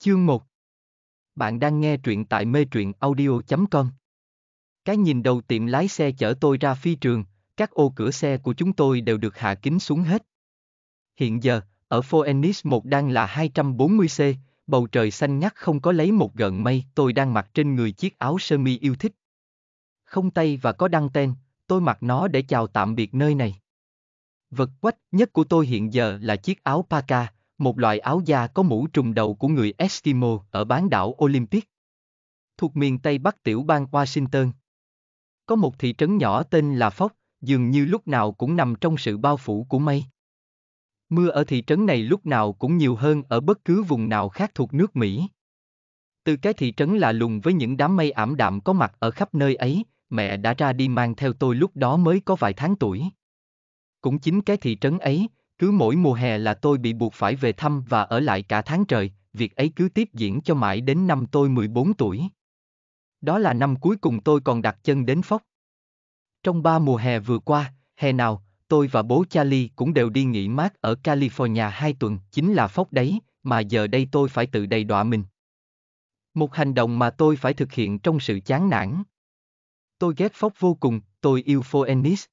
Chương 1 Bạn đang nghe truyện tại mê truyện audio.com Cái nhìn đầu tiệm lái xe chở tôi ra phi trường, các ô cửa xe của chúng tôi đều được hạ kính xuống hết. Hiện giờ, ở Phoenix 1 đang là 240C, bầu trời xanh ngắt không có lấy một gợn mây, tôi đang mặc trên người chiếc áo sơ mi yêu thích. Không tay và có đăng tên, tôi mặc nó để chào tạm biệt nơi này. Vật quách nhất của tôi hiện giờ là chiếc áo parka, một loại áo da có mũ trùm đầu của người Eskimo ở bán đảo Olympic, thuộc miền Tây Bắc tiểu bang Washington. Có một thị trấn nhỏ tên là Phóc, dường như lúc nào cũng nằm trong sự bao phủ của mây. Mưa ở thị trấn này lúc nào cũng nhiều hơn ở bất cứ vùng nào khác thuộc nước Mỹ. Từ cái thị trấn lạ lùng với những đám mây ảm đạm có mặt ở khắp nơi ấy, mẹ đã ra đi mang theo tôi lúc đó mới có vài tháng tuổi. Cũng chính cái thị trấn ấy, cứ mỗi mùa hè là tôi bị buộc phải về thăm và ở lại cả tháng trời, việc ấy cứ tiếp diễn cho mãi đến năm tôi 14 tuổi. Đó là năm cuối cùng tôi còn đặt chân đến Phóc. Trong ba mùa hè vừa qua, hè nào, tôi và bố Charlie cũng đều đi nghỉ mát ở California hai tuần, chính là Phóc đấy, mà giờ đây tôi phải tự đầy đọa mình. Một hành động mà tôi phải thực hiện trong sự chán nản. Tôi ghét Phóc vô cùng, tôi yêu Phoenix,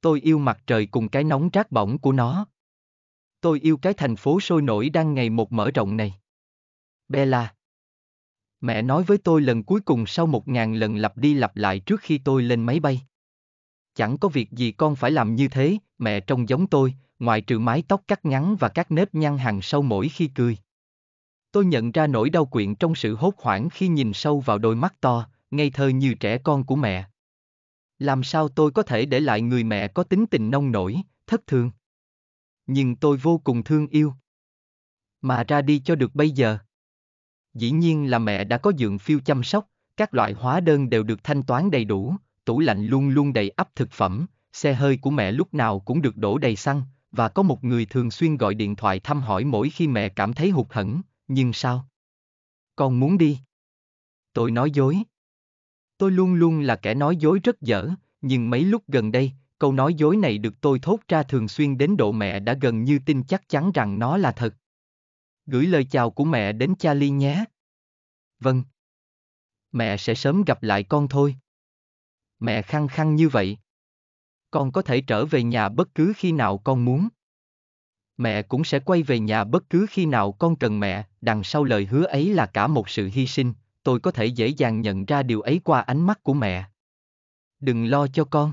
tôi yêu mặt trời cùng cái nóng rát bỏng của nó. Tôi yêu cái thành phố sôi nổi đang ngày một mở rộng này. Bella. Mẹ nói với tôi lần cuối cùng sau một ngàn lần lặp đi lặp lại trước khi tôi lên máy bay. Chẳng có việc gì con phải làm như thế, mẹ trông giống tôi, ngoài trừ mái tóc cắt ngắn và các nếp nhăn hàng sâu mỗi khi cười. Tôi nhận ra nỗi đau quyện trong sự hốt hoảng khi nhìn sâu vào đôi mắt to, ngây thơ như trẻ con của mẹ. Làm sao tôi có thể để lại người mẹ có tính tình nông nổi, thất thường? Nhưng tôi vô cùng thương yêu. Mà ra đi cho được bây giờ. Dĩ nhiên là mẹ đã có dượng phiêu chăm sóc, các loại hóa đơn đều được thanh toán đầy đủ, tủ lạnh luôn luôn đầy ắp thực phẩm, xe hơi của mẹ lúc nào cũng được đổ đầy xăng, và có một người thường xuyên gọi điện thoại thăm hỏi mỗi khi mẹ cảm thấy hụt hẫng, nhưng sao? Con muốn đi. Tôi nói dối. Tôi luôn luôn là kẻ nói dối rất dở, nhưng mấy lúc gần đây, câu nói dối này được tôi thốt ra thường xuyên đến độ mẹ đã gần như tin chắc chắn rằng nó là thật. Gửi lời chào của mẹ đến Charlie nhé. Vâng. Mẹ sẽ sớm gặp lại con thôi. Mẹ khăng khăng như vậy. Con có thể trở về nhà bất cứ khi nào con muốn. Mẹ cũng sẽ quay về nhà bất cứ khi nào con cần mẹ, đằng sau lời hứa ấy là cả một sự hy sinh, tôi có thể dễ dàng nhận ra điều ấy qua ánh mắt của mẹ. Đừng lo cho con.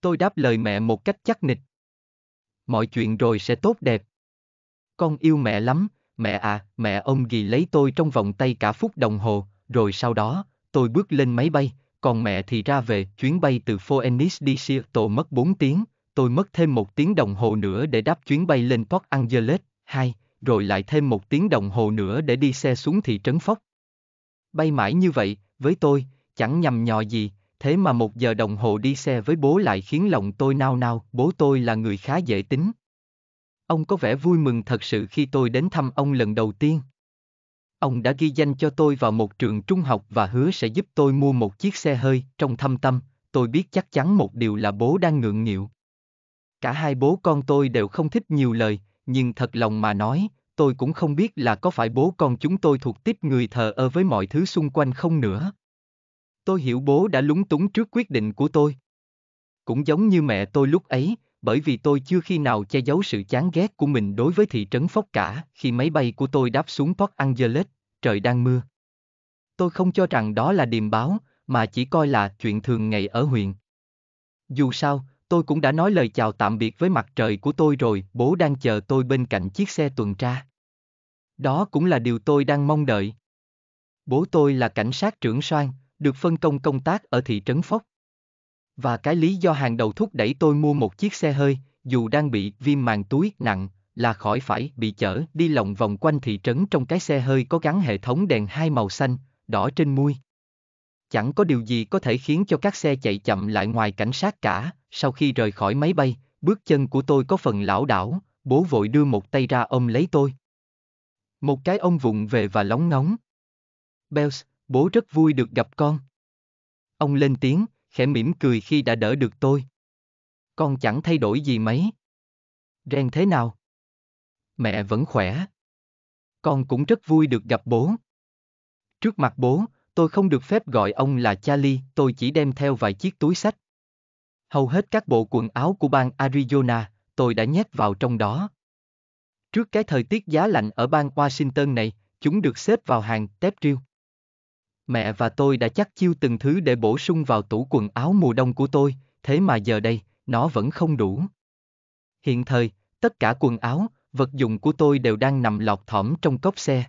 Tôi đáp lời mẹ một cách chắc nịch. Mọi chuyện rồi sẽ tốt đẹp. Con yêu mẹ lắm, mẹ à, mẹ ông ghi lấy tôi trong vòng tay cả phút đồng hồ, rồi sau đó, tôi bước lên máy bay, còn mẹ thì ra về, chuyến bay từ Phoenix đi Seattle mất 4 tiếng, tôi mất thêm một tiếng đồng hồ nữa để đáp chuyến bay lên Port Angeles, 2, rồi lại thêm một tiếng đồng hồ nữa để đi xe xuống thị trấn Phóc, bay mãi như vậy, với tôi, chẳng nhầm nhò gì, thế mà một giờ đồng hồ đi xe với bố lại khiến lòng tôi nao nao, bố tôi là người khá dễ tính. Ông có vẻ vui mừng thật sự khi tôi đến thăm ông lần đầu tiên. Ông đã ghi danh cho tôi vào một trường trung học và hứa sẽ giúp tôi mua một chiếc xe hơi, trong thâm tâm, tôi biết chắc chắn một điều là bố đang ngượng nghịu. Cả hai bố con tôi đều không thích nhiều lời, nhưng thật lòng mà nói, tôi cũng không biết là có phải bố con chúng tôi thuộc tiếp người thờ ơ với mọi thứ xung quanh không nữa. Tôi hiểu bố đã lúng túng trước quyết định của tôi. Cũng giống như mẹ tôi lúc ấy, bởi vì tôi chưa khi nào che giấu sự chán ghét của mình đối với thị trấn Phóc cả khi máy bay của tôi đáp xuống Port Angeles, trời đang mưa. Tôi không cho rằng đó là điềm báo, mà chỉ coi là chuyện thường ngày ở huyện. Dù sao, tôi cũng đã nói lời chào tạm biệt với mặt trời của tôi rồi, bố đang chờ tôi bên cạnh chiếc xe tuần tra. Đó cũng là điều tôi đang mong đợi. Bố tôi là cảnh sát trưởng Soan, được phân công công tác ở thị trấn Phóc. Và cái lý do hàng đầu thúc đẩy tôi mua một chiếc xe hơi, dù đang bị viêm màng túi nặng, là khỏi phải bị chở đi lòng vòng quanh thị trấn trong cái xe hơi có gắn hệ thống đèn hai màu xanh, đỏ trên mui. Chẳng có điều gì có thể khiến cho các xe chạy chậm lại ngoài cảnh sát cả, sau khi rời khỏi máy bay, bước chân của tôi có phần lảo đảo, bố vội đưa một tay ra ôm lấy tôi. Một cái ông vụng về và lóng nóng. Bells, bố rất vui được gặp con. Ông lên tiếng, khẽ mỉm cười khi đã đỡ được tôi. Con chẳng thay đổi gì mấy. Ren thế nào? Mẹ vẫn khỏe. Con cũng rất vui được gặp bố. Trước mặt bố, tôi không được phép gọi ông là Charlie, tôi chỉ đem theo vài chiếc túi sách. Hầu hết các bộ quần áo của bang Arizona, tôi đã nhét vào trong đó. Trước cái thời tiết giá lạnh ở bang Washington này, chúng được xếp vào hàng tép riêu. Mẹ và tôi đã chắc chiêu từng thứ để bổ sung vào tủ quần áo mùa đông của tôi, thế mà giờ đây, nó vẫn không đủ. Hiện thời, tất cả quần áo, vật dụng của tôi đều đang nằm lọt thỏm trong cốc xe.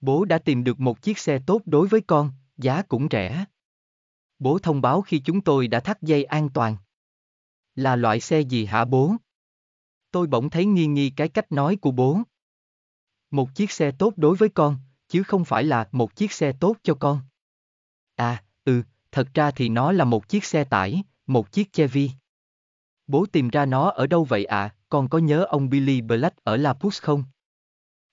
Bố đã tìm được một chiếc xe tốt đối với con, giá cũng rẻ. Bố thông báo khi chúng tôi đã thắt dây an toàn. Là loại xe gì hả bố? tôi bỗng thấy nghi nghi cái cách nói của bố. Một chiếc xe tốt đối với con, chứ không phải là một chiếc xe tốt cho con. À, ừ, thật ra thì nó là một chiếc xe tải, một chiếc Chevy. Bố tìm ra nó ở đâu vậy ạ, à? con có nhớ ông Billy Black ở La Pousse không?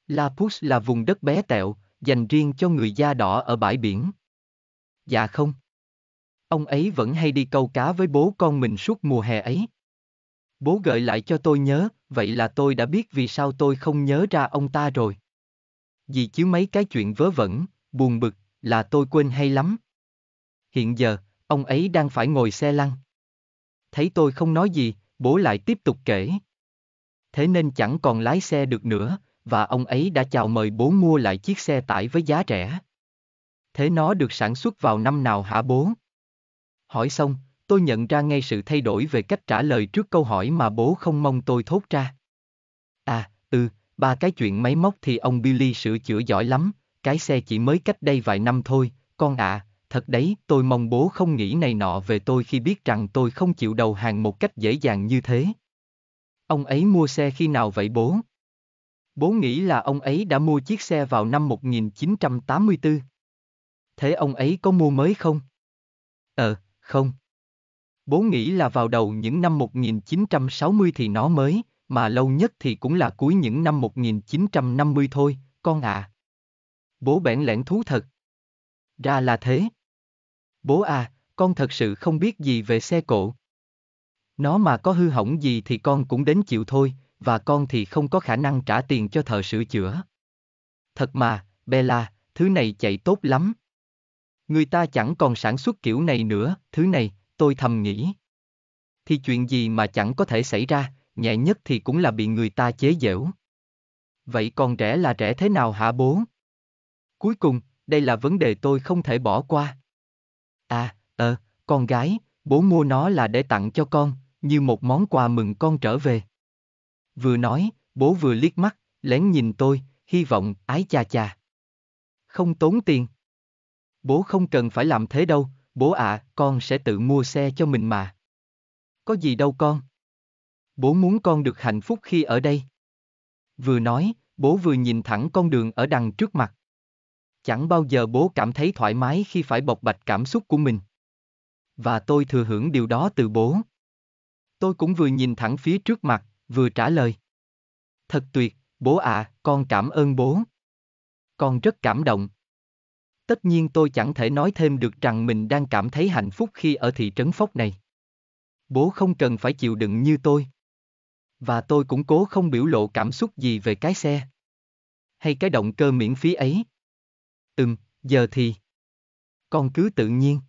La Pousse là vùng đất bé tẹo, dành riêng cho người da đỏ ở bãi biển. Dạ không. Ông ấy vẫn hay đi câu cá với bố con mình suốt mùa hè ấy. Bố gợi lại cho tôi nhớ, vậy là tôi đã biết vì sao tôi không nhớ ra ông ta rồi. Vì chứ mấy cái chuyện vớ vẩn, buồn bực, là tôi quên hay lắm. Hiện giờ, ông ấy đang phải ngồi xe lăn. Thấy tôi không nói gì, bố lại tiếp tục kể. Thế nên chẳng còn lái xe được nữa, và ông ấy đã chào mời bố mua lại chiếc xe tải với giá rẻ. Thế nó được sản xuất vào năm nào hả bố? Hỏi xong, tôi nhận ra ngay sự thay đổi về cách trả lời trước câu hỏi mà bố không mong tôi thốt ra. À, ừ, ba cái chuyện máy móc thì ông Billy sửa chữa giỏi lắm, cái xe chỉ mới cách đây vài năm thôi, con ạ, à, thật đấy, tôi mong bố không nghĩ này nọ về tôi khi biết rằng tôi không chịu đầu hàng một cách dễ dàng như thế. Ông ấy mua xe khi nào vậy bố? Bố nghĩ là ông ấy đã mua chiếc xe vào năm 1984. Thế ông ấy có mua mới không? Ờ, không. Bố nghĩ là vào đầu những năm 1960 thì nó mới, mà lâu nhất thì cũng là cuối những năm 1950 thôi, con ạ. À. Bố bẽn lẽn thú thật. Ra là thế. Bố à, con thật sự không biết gì về xe cộ. Nó mà có hư hỏng gì thì con cũng đến chịu thôi, và con thì không có khả năng trả tiền cho thợ sửa chữa. Thật mà, Bella, thứ này chạy tốt lắm. Người ta chẳng còn sản xuất kiểu này nữa, thứ này, tôi thầm nghĩ. Thì chuyện gì mà chẳng có thể xảy ra, nhẹ nhất thì cũng là bị người ta chế giễu. Vậy còn rẻ là rẻ thế nào hả bố? Cuối cùng, đây là vấn đề tôi không thể bỏ qua. À, ờ, con gái, bố mua nó là để tặng cho con, như một món quà mừng con trở về. Vừa nói, bố vừa liếc mắt, lén nhìn tôi, hy vọng, ái cha cha. Không tốn tiền. Bố không cần phải làm thế đâu, Bố ạ, à, con sẽ tự mua xe cho mình mà. Có gì đâu con. Bố muốn con được hạnh phúc khi ở đây. Vừa nói, bố vừa nhìn thẳng con đường ở đằng trước mặt. Chẳng bao giờ bố cảm thấy thoải mái khi phải bộc bạch cảm xúc của mình. Và tôi thừa hưởng điều đó từ bố. Tôi cũng vừa nhìn thẳng phía trước mặt, vừa trả lời. Thật tuyệt, bố ạ, à, con cảm ơn bố. Con rất cảm động. Tất nhiên tôi chẳng thể nói thêm được rằng mình đang cảm thấy hạnh phúc khi ở thị trấn Phốc này. Bố không cần phải chịu đựng như tôi. Và tôi cũng cố không biểu lộ cảm xúc gì về cái xe. Hay cái động cơ miễn phí ấy. Ừm, giờ thì... Con cứ tự nhiên.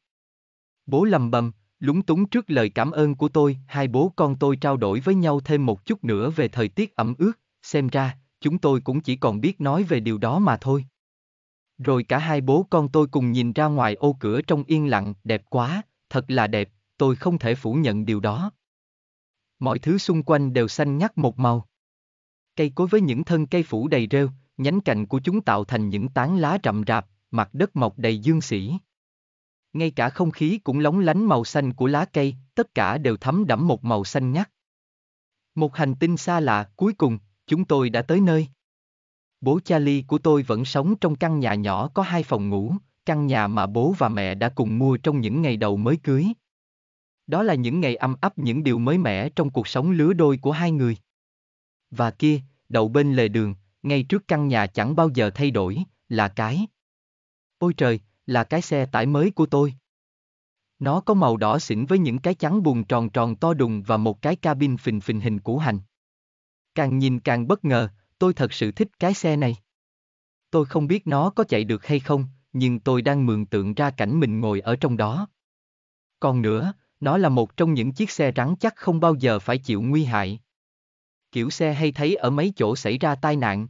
Bố lầm bầm, lúng túng trước lời cảm ơn của tôi, hai bố con tôi trao đổi với nhau thêm một chút nữa về thời tiết ẩm ướt, xem ra, chúng tôi cũng chỉ còn biết nói về điều đó mà thôi. Rồi cả hai bố con tôi cùng nhìn ra ngoài ô cửa trong yên lặng, đẹp quá, thật là đẹp, tôi không thể phủ nhận điều đó. Mọi thứ xung quanh đều xanh ngắt một màu. Cây cối với những thân cây phủ đầy rêu, nhánh cành của chúng tạo thành những tán lá rậm rạp, mặt đất mọc đầy dương xỉ. Ngay cả không khí cũng lóng lánh màu xanh của lá cây, tất cả đều thấm đẫm một màu xanh ngắt. Một hành tinh xa lạ, cuối cùng, chúng tôi đã tới nơi. Bố Charlie của tôi vẫn sống trong căn nhà nhỏ có hai phòng ngủ, căn nhà mà bố và mẹ đã cùng mua trong những ngày đầu mới cưới. Đó là những ngày âm ấp những điều mới mẻ trong cuộc sống lứa đôi của hai người. Và kia, đậu bên lề đường, ngay trước căn nhà chẳng bao giờ thay đổi, là cái. Ôi trời, là cái xe tải mới của tôi. Nó có màu đỏ xỉn với những cái chắn buồn tròn tròn to đùng và một cái cabin phình phình hình củ hành. Càng nhìn càng bất ngờ, tôi thật sự thích cái xe này. Tôi không biết nó có chạy được hay không, nhưng tôi đang mường tượng ra cảnh mình ngồi ở trong đó. Còn nữa, nó là một trong những chiếc xe rắn chắc không bao giờ phải chịu nguy hại. Kiểu xe hay thấy ở mấy chỗ xảy ra tai nạn.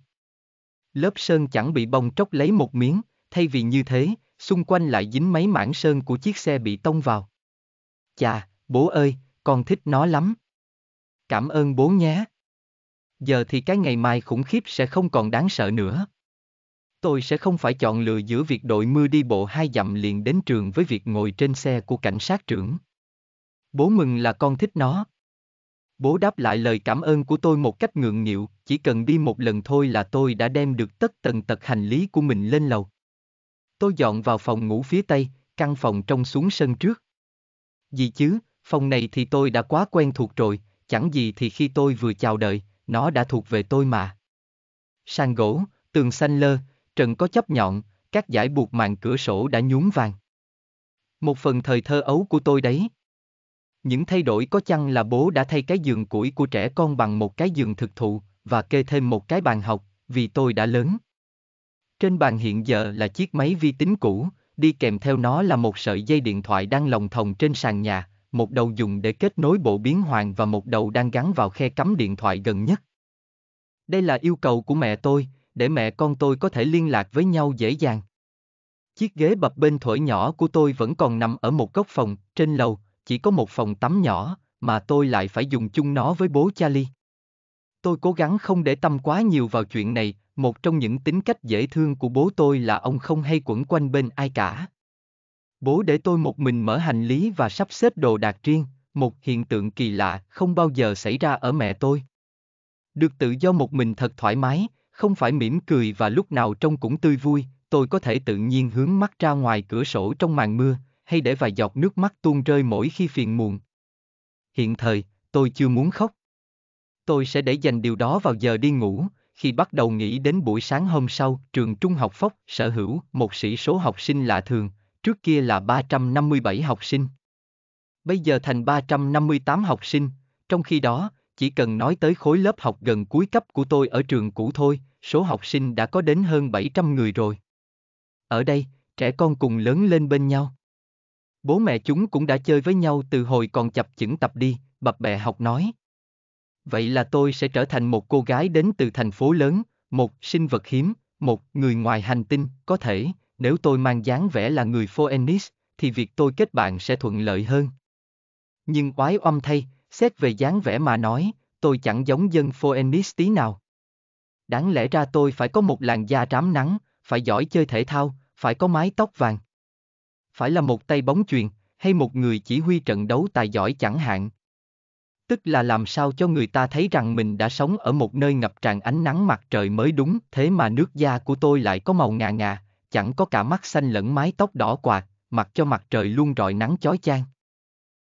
Lớp sơn chẳng bị bong tróc lấy một miếng, thay vì như thế, xung quanh lại dính mấy mảng sơn của chiếc xe bị tông vào. Chà, bố ơi, con thích nó lắm. Cảm ơn bố nhé giờ thì cái ngày mai khủng khiếp sẽ không còn đáng sợ nữa. Tôi sẽ không phải chọn lựa giữa việc đội mưa đi bộ hai dặm liền đến trường với việc ngồi trên xe của cảnh sát trưởng. Bố mừng là con thích nó. Bố đáp lại lời cảm ơn của tôi một cách ngượng nghịu, chỉ cần đi một lần thôi là tôi đã đem được tất tần tật hành lý của mình lên lầu. Tôi dọn vào phòng ngủ phía tây, căn phòng trông xuống sân trước. Gì chứ, phòng này thì tôi đã quá quen thuộc rồi, chẳng gì thì khi tôi vừa chào đợi, nó đã thuộc về tôi mà. Sàn gỗ, tường xanh lơ, trần có chấp nhọn, các giải buộc màn cửa sổ đã nhuốm vàng. Một phần thời thơ ấu của tôi đấy. Những thay đổi có chăng là bố đã thay cái giường củi của trẻ con bằng một cái giường thực thụ, và kê thêm một cái bàn học, vì tôi đã lớn. Trên bàn hiện giờ là chiếc máy vi tính cũ, đi kèm theo nó là một sợi dây điện thoại đang lồng thòng trên sàn nhà, một đầu dùng để kết nối bộ biến hoàng và một đầu đang gắn vào khe cắm điện thoại gần nhất. Đây là yêu cầu của mẹ tôi, để mẹ con tôi có thể liên lạc với nhau dễ dàng. Chiếc ghế bập bên thổi nhỏ của tôi vẫn còn nằm ở một góc phòng, trên lầu, chỉ có một phòng tắm nhỏ, mà tôi lại phải dùng chung nó với bố Charlie. Tôi cố gắng không để tâm quá nhiều vào chuyện này, một trong những tính cách dễ thương của bố tôi là ông không hay quẩn quanh bên ai cả. Bố để tôi một mình mở hành lý và sắp xếp đồ đạc riêng, một hiện tượng kỳ lạ không bao giờ xảy ra ở mẹ tôi. Được tự do một mình thật thoải mái, không phải mỉm cười và lúc nào trông cũng tươi vui, tôi có thể tự nhiên hướng mắt ra ngoài cửa sổ trong màn mưa, hay để vài giọt nước mắt tuôn rơi mỗi khi phiền muộn. Hiện thời, tôi chưa muốn khóc. Tôi sẽ để dành điều đó vào giờ đi ngủ, khi bắt đầu nghĩ đến buổi sáng hôm sau, trường trung học Phóc sở hữu một sĩ số học sinh lạ thường, Trước kia là 357 học sinh. Bây giờ thành 358 học sinh, trong khi đó, chỉ cần nói tới khối lớp học gần cuối cấp của tôi ở trường cũ thôi, số học sinh đã có đến hơn 700 người rồi. Ở đây, trẻ con cùng lớn lên bên nhau. Bố mẹ chúng cũng đã chơi với nhau từ hồi còn chập chững tập đi, bập bẹ học nói. Vậy là tôi sẽ trở thành một cô gái đến từ thành phố lớn, một sinh vật hiếm, một người ngoài hành tinh, có thể, nếu tôi mang dáng vẻ là người Phoenix, thì việc tôi kết bạn sẽ thuận lợi hơn. Nhưng quái oăm thay, xét về dáng vẻ mà nói, tôi chẳng giống dân Phoenix tí nào. Đáng lẽ ra tôi phải có một làn da rám nắng, phải giỏi chơi thể thao, phải có mái tóc vàng. Phải là một tay bóng chuyền, hay một người chỉ huy trận đấu tài giỏi chẳng hạn. Tức là làm sao cho người ta thấy rằng mình đã sống ở một nơi ngập tràn ánh nắng mặt trời mới đúng, thế mà nước da của tôi lại có màu ngà ngà, chẳng có cả mắt xanh lẫn mái tóc đỏ quạt, mặc cho mặt trời luôn rọi nắng chói chang.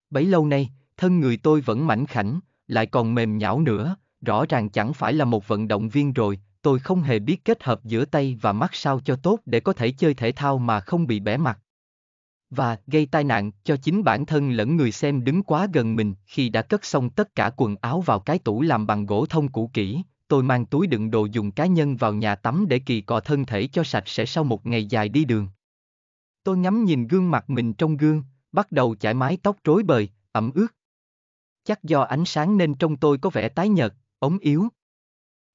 Bấy lâu nay, thân người tôi vẫn mảnh khảnh, lại còn mềm nhão nữa, rõ ràng chẳng phải là một vận động viên rồi, tôi không hề biết kết hợp giữa tay và mắt sao cho tốt để có thể chơi thể thao mà không bị bẻ mặt. Và gây tai nạn cho chính bản thân lẫn người xem đứng quá gần mình khi đã cất xong tất cả quần áo vào cái tủ làm bằng gỗ thông cũ kỹ, tôi mang túi đựng đồ dùng cá nhân vào nhà tắm để kỳ cọ thân thể cho sạch sẽ sau một ngày dài đi đường. Tôi ngắm nhìn gương mặt mình trong gương, bắt đầu chải mái tóc rối bời, ẩm ướt. Chắc do ánh sáng nên trong tôi có vẻ tái nhợt, ống yếu.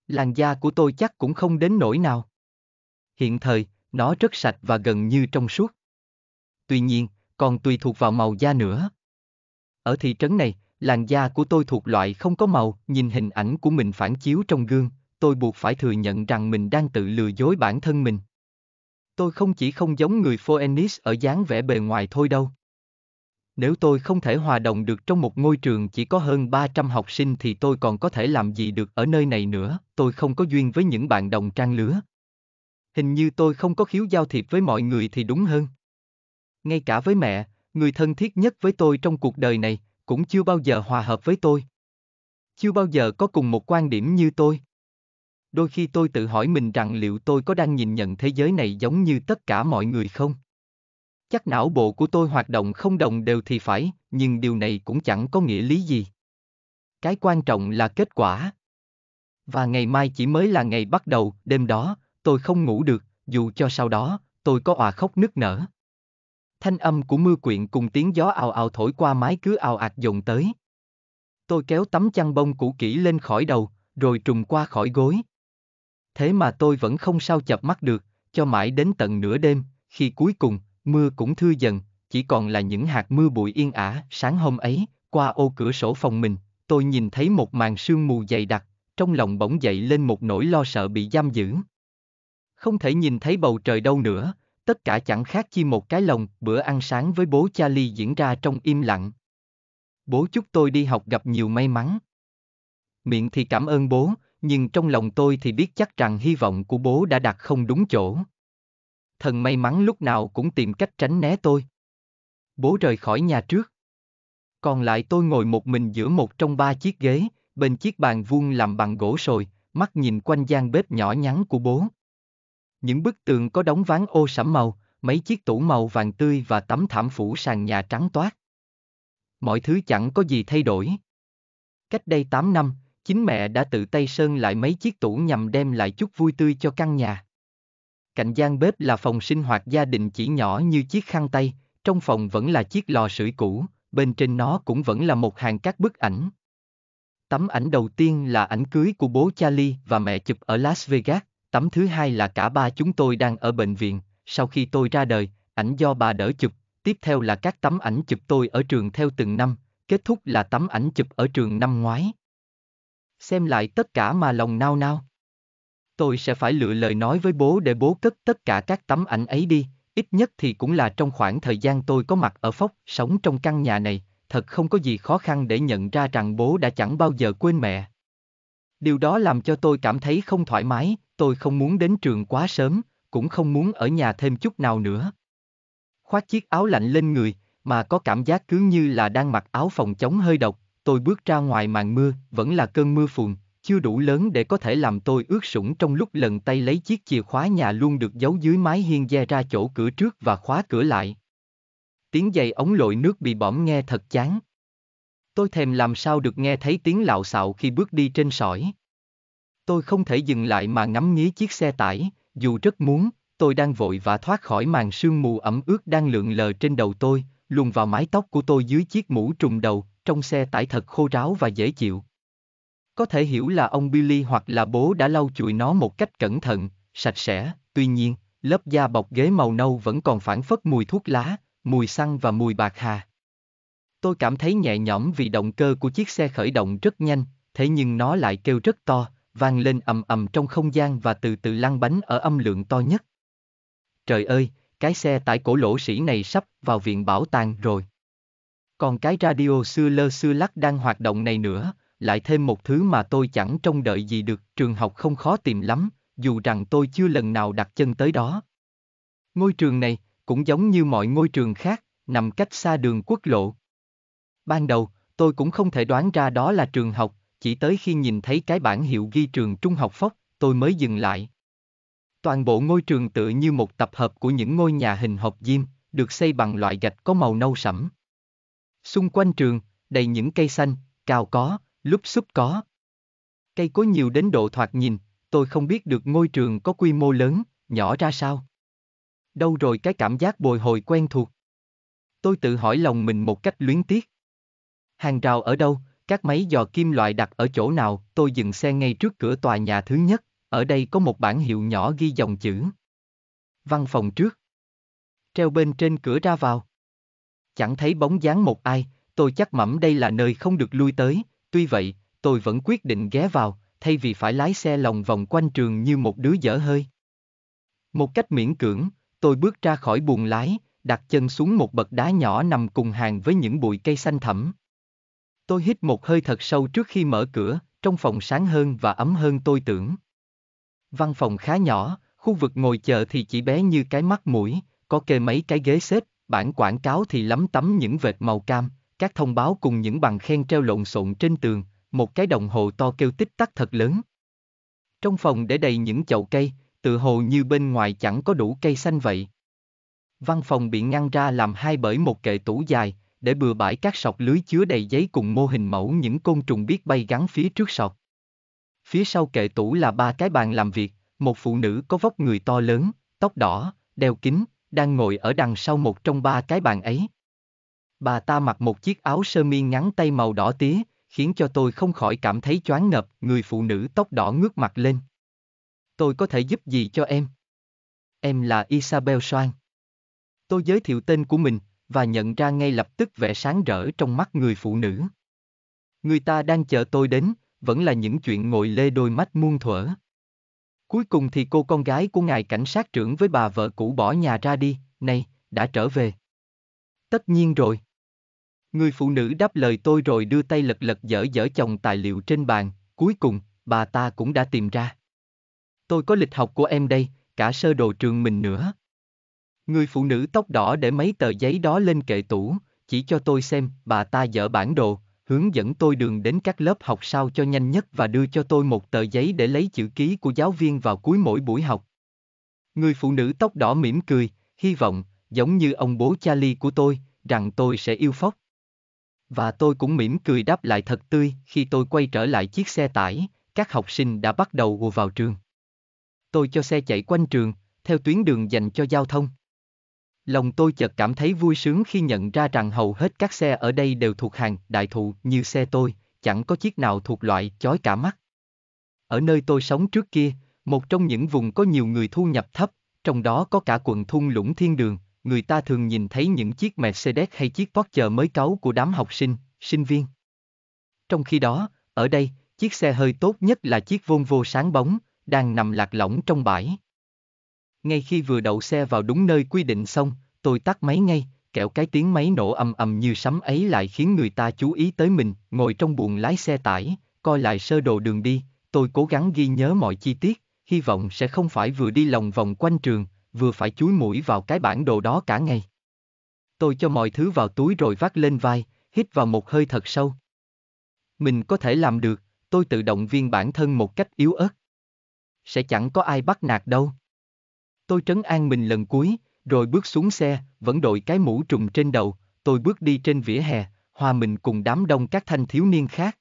Làn da của tôi chắc cũng không đến nỗi nào. Hiện thời, nó rất sạch và gần như trong suốt. Tuy nhiên, còn tùy thuộc vào màu da nữa. Ở thị trấn này, làn da của tôi thuộc loại không có màu, nhìn hình ảnh của mình phản chiếu trong gương, tôi buộc phải thừa nhận rằng mình đang tự lừa dối bản thân mình. Tôi không chỉ không giống người Phoenix ở dáng vẻ bề ngoài thôi đâu. Nếu tôi không thể hòa đồng được trong một ngôi trường chỉ có hơn 300 học sinh thì tôi còn có thể làm gì được ở nơi này nữa, tôi không có duyên với những bạn đồng trang lứa. Hình như tôi không có khiếu giao thiệp với mọi người thì đúng hơn. Ngay cả với mẹ, người thân thiết nhất với tôi trong cuộc đời này, cũng chưa bao giờ hòa hợp với tôi. Chưa bao giờ có cùng một quan điểm như tôi. Đôi khi tôi tự hỏi mình rằng liệu tôi có đang nhìn nhận thế giới này giống như tất cả mọi người không? Chắc não bộ của tôi hoạt động không đồng đều thì phải, nhưng điều này cũng chẳng có nghĩa lý gì. Cái quan trọng là kết quả. Và ngày mai chỉ mới là ngày bắt đầu, đêm đó, tôi không ngủ được, dù cho sau đó, tôi có òa khóc nức nở. Thanh âm của mưa quyện cùng tiếng gió ào ào thổi qua mái cứ ào ạt dồn tới. Tôi kéo tấm chăn bông cũ kỹ lên khỏi đầu, rồi trùng qua khỏi gối. Thế mà tôi vẫn không sao chập mắt được, cho mãi đến tận nửa đêm, khi cuối cùng, mưa cũng thưa dần, chỉ còn là những hạt mưa bụi yên ả. Sáng hôm ấy, qua ô cửa sổ phòng mình, tôi nhìn thấy một màn sương mù dày đặc, trong lòng bỗng dậy lên một nỗi lo sợ bị giam giữ. Không thể nhìn thấy bầu trời đâu nữa, tất cả chẳng khác chi một cái lồng, bữa ăn sáng với bố Charlie diễn ra trong im lặng. Bố chúc tôi đi học gặp nhiều may mắn. Miệng thì cảm ơn bố, nhưng trong lòng tôi thì biết chắc rằng hy vọng của bố đã đặt không đúng chỗ. Thần may mắn lúc nào cũng tìm cách tránh né tôi. Bố rời khỏi nhà trước. Còn lại tôi ngồi một mình giữa một trong ba chiếc ghế, bên chiếc bàn vuông làm bằng gỗ sồi, mắt nhìn quanh gian bếp nhỏ nhắn của bố, những bức tường có đóng ván ô sẫm màu, mấy chiếc tủ màu vàng tươi và tấm thảm phủ sàn nhà trắng toát. Mọi thứ chẳng có gì thay đổi. Cách đây 8 năm, chính mẹ đã tự tay sơn lại mấy chiếc tủ nhằm đem lại chút vui tươi cho căn nhà. Cạnh gian bếp là phòng sinh hoạt gia đình chỉ nhỏ như chiếc khăn tay, trong phòng vẫn là chiếc lò sưởi cũ, bên trên nó cũng vẫn là một hàng các bức ảnh. Tấm ảnh đầu tiên là ảnh cưới của bố Charlie và mẹ chụp ở Las Vegas, Tấm thứ hai là cả ba chúng tôi đang ở bệnh viện, sau khi tôi ra đời, ảnh do bà đỡ chụp, tiếp theo là các tấm ảnh chụp tôi ở trường theo từng năm, kết thúc là tấm ảnh chụp ở trường năm ngoái. Xem lại tất cả mà lòng nao nao. Tôi sẽ phải lựa lời nói với bố để bố cất tất cả các tấm ảnh ấy đi, ít nhất thì cũng là trong khoảng thời gian tôi có mặt ở Phóc, sống trong căn nhà này, thật không có gì khó khăn để nhận ra rằng bố đã chẳng bao giờ quên mẹ. Điều đó làm cho tôi cảm thấy không thoải mái, tôi không muốn đến trường quá sớm, cũng không muốn ở nhà thêm chút nào nữa. Khoác chiếc áo lạnh lên người, mà có cảm giác cứ như là đang mặc áo phòng chống hơi độc, tôi bước ra ngoài màn mưa, vẫn là cơn mưa phùn, chưa đủ lớn để có thể làm tôi ướt sũng trong lúc lần tay lấy chiếc chìa khóa nhà luôn được giấu dưới mái hiên ra ra chỗ cửa trước và khóa cửa lại. Tiếng giày ống lội nước bị bõm nghe thật chán. Tôi thèm làm sao được nghe thấy tiếng lạo xạo khi bước đi trên sỏi. Tôi không thể dừng lại mà ngắm nghía chiếc xe tải, dù rất muốn, tôi đang vội và thoát khỏi màn sương mù ẩm ướt đang lượn lờ trên đầu tôi, luồn vào mái tóc của tôi dưới chiếc mũ trùm đầu, trong xe tải thật khô ráo và dễ chịu. Có thể hiểu là ông Billy hoặc là bố đã lau chùi nó một cách cẩn thận, sạch sẽ, tuy nhiên, lớp da bọc ghế màu nâu vẫn còn phản phất mùi thuốc lá, mùi xăng và mùi bạc hà. Tôi cảm thấy nhẹ nhõm vì động cơ của chiếc xe khởi động rất nhanh, thế nhưng nó lại kêu rất to, vang lên ầm ầm trong không gian và từ từ lăn bánh ở âm lượng to nhất. Trời ơi, cái xe tải cổ lỗ sĩ này sắp vào viện bảo tàng rồi. Còn cái radio xưa lơ xưa lắc đang hoạt động này nữa, lại thêm một thứ mà tôi chẳng trông đợi gì được, trường học không khó tìm lắm, dù rằng tôi chưa lần nào đặt chân tới đó. Ngôi trường này, cũng giống như mọi ngôi trường khác, nằm cách xa đường quốc lộ. Ban đầu, tôi cũng không thể đoán ra đó là trường học, chỉ tới khi nhìn thấy cái bảng hiệu ghi trường trung học Phóc, tôi mới dừng lại. Toàn bộ ngôi trường tựa như một tập hợp của những ngôi nhà hình hộp diêm, được xây bằng loại gạch có màu nâu sẫm. Xung quanh trường, đầy những cây xanh, cao có, lúc xúc có. Cây có nhiều đến độ thoạt nhìn, tôi không biết được ngôi trường có quy mô lớn, nhỏ ra sao. Đâu rồi cái cảm giác bồi hồi quen thuộc? Tôi tự hỏi lòng mình một cách luyến tiếc. Hàng rào ở đâu, các máy dò kim loại đặt ở chỗ nào, tôi dừng xe ngay trước cửa tòa nhà thứ nhất, ở đây có một bảng hiệu nhỏ ghi dòng chữ. Văn phòng trước. Treo bên trên cửa ra vào. Chẳng thấy bóng dáng một ai, tôi chắc mẩm đây là nơi không được lui tới, tuy vậy, tôi vẫn quyết định ghé vào, thay vì phải lái xe lòng vòng quanh trường như một đứa dở hơi. Một cách miễn cưỡng, tôi bước ra khỏi buồng lái, đặt chân xuống một bậc đá nhỏ nằm cùng hàng với những bụi cây xanh thẳm. Tôi hít một hơi thật sâu trước khi mở cửa, trong phòng sáng hơn và ấm hơn tôi tưởng. Văn phòng khá nhỏ, khu vực ngồi chờ thì chỉ bé như cái mắt mũi, có kê mấy cái ghế xếp, bản quảng cáo thì lắm tắm những vệt màu cam, các thông báo cùng những bằng khen treo lộn xộn trên tường, một cái đồng hồ to kêu tích tắc thật lớn. Trong phòng để đầy những chậu cây, tự hồ như bên ngoài chẳng có đủ cây xanh vậy. Văn phòng bị ngăn ra làm hai bởi một kệ tủ dài, để bừa bãi các sọc lưới chứa đầy giấy cùng mô hình mẫu những côn trùng biết bay gắn phía trước sọc. Phía sau kệ tủ là ba cái bàn làm việc, một phụ nữ có vóc người to lớn, tóc đỏ, đeo kính, đang ngồi ở đằng sau một trong ba cái bàn ấy. Bà ta mặc một chiếc áo sơ mi ngắn tay màu đỏ tía, khiến cho tôi không khỏi cảm thấy choáng ngợp, người phụ nữ tóc đỏ ngước mặt lên. Tôi có thể giúp gì cho em? Em là Isabel Soan. Tôi giới thiệu tên của mình, và nhận ra ngay lập tức vẻ sáng rỡ trong mắt người phụ nữ. Người ta đang chờ tôi đến, vẫn là những chuyện ngồi lê đôi mắt muôn thuở. Cuối cùng thì cô con gái của ngài cảnh sát trưởng với bà vợ cũ bỏ nhà ra đi, này, đã trở về. Tất nhiên rồi. Người phụ nữ đáp lời tôi rồi đưa tay lật lật dở dở chồng tài liệu trên bàn, cuối cùng, bà ta cũng đã tìm ra. Tôi có lịch học của em đây, cả sơ đồ trường mình nữa. Người phụ nữ tóc đỏ để mấy tờ giấy đó lên kệ tủ, chỉ cho tôi xem, bà ta dở bản đồ, hướng dẫn tôi đường đến các lớp học sao cho nhanh nhất và đưa cho tôi một tờ giấy để lấy chữ ký của giáo viên vào cuối mỗi buổi học. Người phụ nữ tóc đỏ mỉm cười, hy vọng, giống như ông bố Charlie của tôi, rằng tôi sẽ yêu Phóc. Và tôi cũng mỉm cười đáp lại thật tươi khi tôi quay trở lại chiếc xe tải, các học sinh đã bắt đầu vào trường. Tôi cho xe chạy quanh trường, theo tuyến đường dành cho giao thông. Lòng tôi chợt cảm thấy vui sướng khi nhận ra rằng hầu hết các xe ở đây đều thuộc hàng đại thụ như xe tôi, chẳng có chiếc nào thuộc loại chói cả mắt. Ở nơi tôi sống trước kia, một trong những vùng có nhiều người thu nhập thấp, trong đó có cả quần thung lũng thiên đường, người ta thường nhìn thấy những chiếc Mercedes hay chiếc Porsche mới cáu của đám học sinh, sinh viên. Trong khi đó, ở đây, chiếc xe hơi tốt nhất là chiếc Volvo sáng bóng, đang nằm lạc lõng trong bãi. Ngay khi vừa đậu xe vào đúng nơi quy định xong, tôi tắt máy ngay, kẹo cái tiếng máy nổ ầm ầm như sấm ấy lại khiến người ta chú ý tới mình, ngồi trong buồng lái xe tải, coi lại sơ đồ đường đi, tôi cố gắng ghi nhớ mọi chi tiết, hy vọng sẽ không phải vừa đi lòng vòng quanh trường, vừa phải chúi mũi vào cái bản đồ đó cả ngày. Tôi cho mọi thứ vào túi rồi vác lên vai, hít vào một hơi thật sâu. Mình có thể làm được, tôi tự động viên bản thân một cách yếu ớt. Sẽ chẳng có ai bắt nạt đâu. Tôi trấn an mình lần cuối, rồi bước xuống xe, vẫn đội cái mũ trùng trên đầu, tôi bước đi trên vỉa hè, hòa mình cùng đám đông các thanh thiếu niên khác.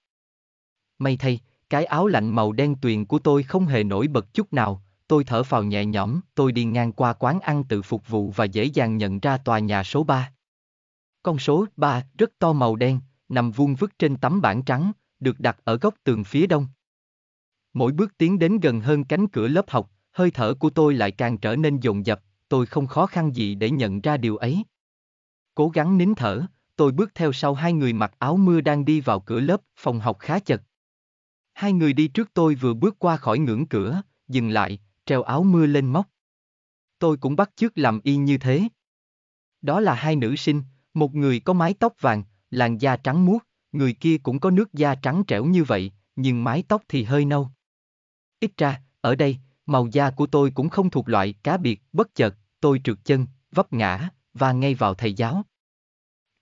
May thay, cái áo lạnh màu đen tuyền của tôi không hề nổi bật chút nào, tôi thở phào nhẹ nhõm, tôi đi ngang qua quán ăn tự phục vụ và dễ dàng nhận ra tòa nhà số 3. Con số 3 rất to màu đen, nằm vuông vức trên tấm bảng trắng, được đặt ở góc tường phía đông. Mỗi bước tiến đến gần hơn cánh cửa lớp học, hơi thở của tôi lại càng trở nên dồn dập, tôi không khó khăn gì để nhận ra điều ấy. Cố gắng nín thở, tôi bước theo sau hai người mặc áo mưa đang đi vào cửa lớp, phòng học khá chật. Hai người đi trước tôi vừa bước qua khỏi ngưỡng cửa, dừng lại, treo áo mưa lên móc. Tôi cũng bắt chước làm y như thế. Đó là hai nữ sinh, một người có mái tóc vàng, làn da trắng muốt, người kia cũng có nước da trắng trẻo như vậy, nhưng mái tóc thì hơi nâu. Ít ra, ở đây, Màu da của tôi cũng không thuộc loại cá biệt, bất chợt, tôi trượt chân, vấp ngã, và ngay vào thầy giáo.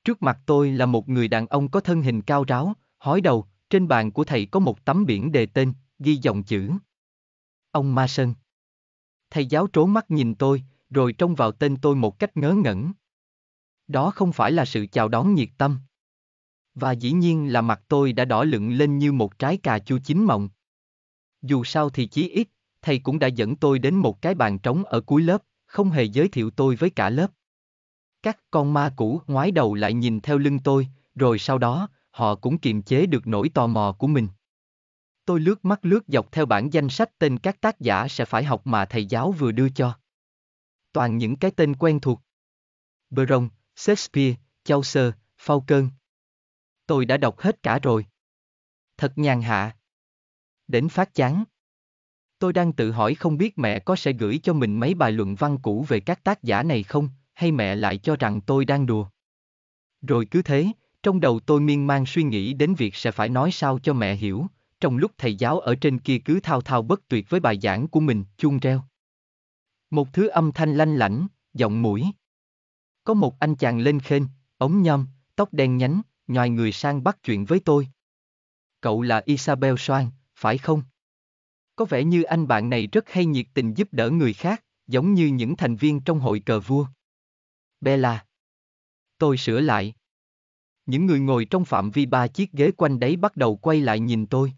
Trước mặt tôi là một người đàn ông có thân hình cao ráo, hói đầu, trên bàn của thầy có một tấm biển đề tên, ghi dòng chữ. Ông Ma Sơn. Thầy giáo trố mắt nhìn tôi, rồi trông vào tên tôi một cách ngớ ngẩn. Đó không phải là sự chào đón nhiệt tâm. Và dĩ nhiên là mặt tôi đã đỏ lựng lên như một trái cà chua chín mọng. Dù sao thì chí ít thầy cũng đã dẫn tôi đến một cái bàn trống ở cuối lớp, không hề giới thiệu tôi với cả lớp. Các con ma cũ ngoái đầu lại nhìn theo lưng tôi, rồi sau đó, họ cũng kiềm chế được nỗi tò mò của mình. Tôi lướt mắt lướt dọc theo bản danh sách tên các tác giả sẽ phải học mà thầy giáo vừa đưa cho. Toàn những cái tên quen thuộc. Bron, Shakespeare, Chaucer, Faulkner. Tôi đã đọc hết cả rồi. Thật nhàn hạ. Đến phát chán. Tôi đang tự hỏi không biết mẹ có sẽ gửi cho mình mấy bài luận văn cũ về các tác giả này không, hay mẹ lại cho rằng tôi đang đùa. Rồi cứ thế, trong đầu tôi miên man suy nghĩ đến việc sẽ phải nói sao cho mẹ hiểu, trong lúc thầy giáo ở trên kia cứ thao thao bất tuyệt với bài giảng của mình, chuông reo. Một thứ âm thanh lanh lảnh, giọng mũi. Có một anh chàng lên khênh, ống nhom, tóc đen nhánh, nhòi người sang bắt chuyện với tôi. Cậu là Isabel Soan, phải không? Có vẻ như anh bạn này rất hay nhiệt tình giúp đỡ người khác, giống như những thành viên trong hội cờ vua. Bella. Tôi sửa lại. Những người ngồi trong phạm vi ba chiếc ghế quanh đấy bắt đầu quay lại nhìn tôi.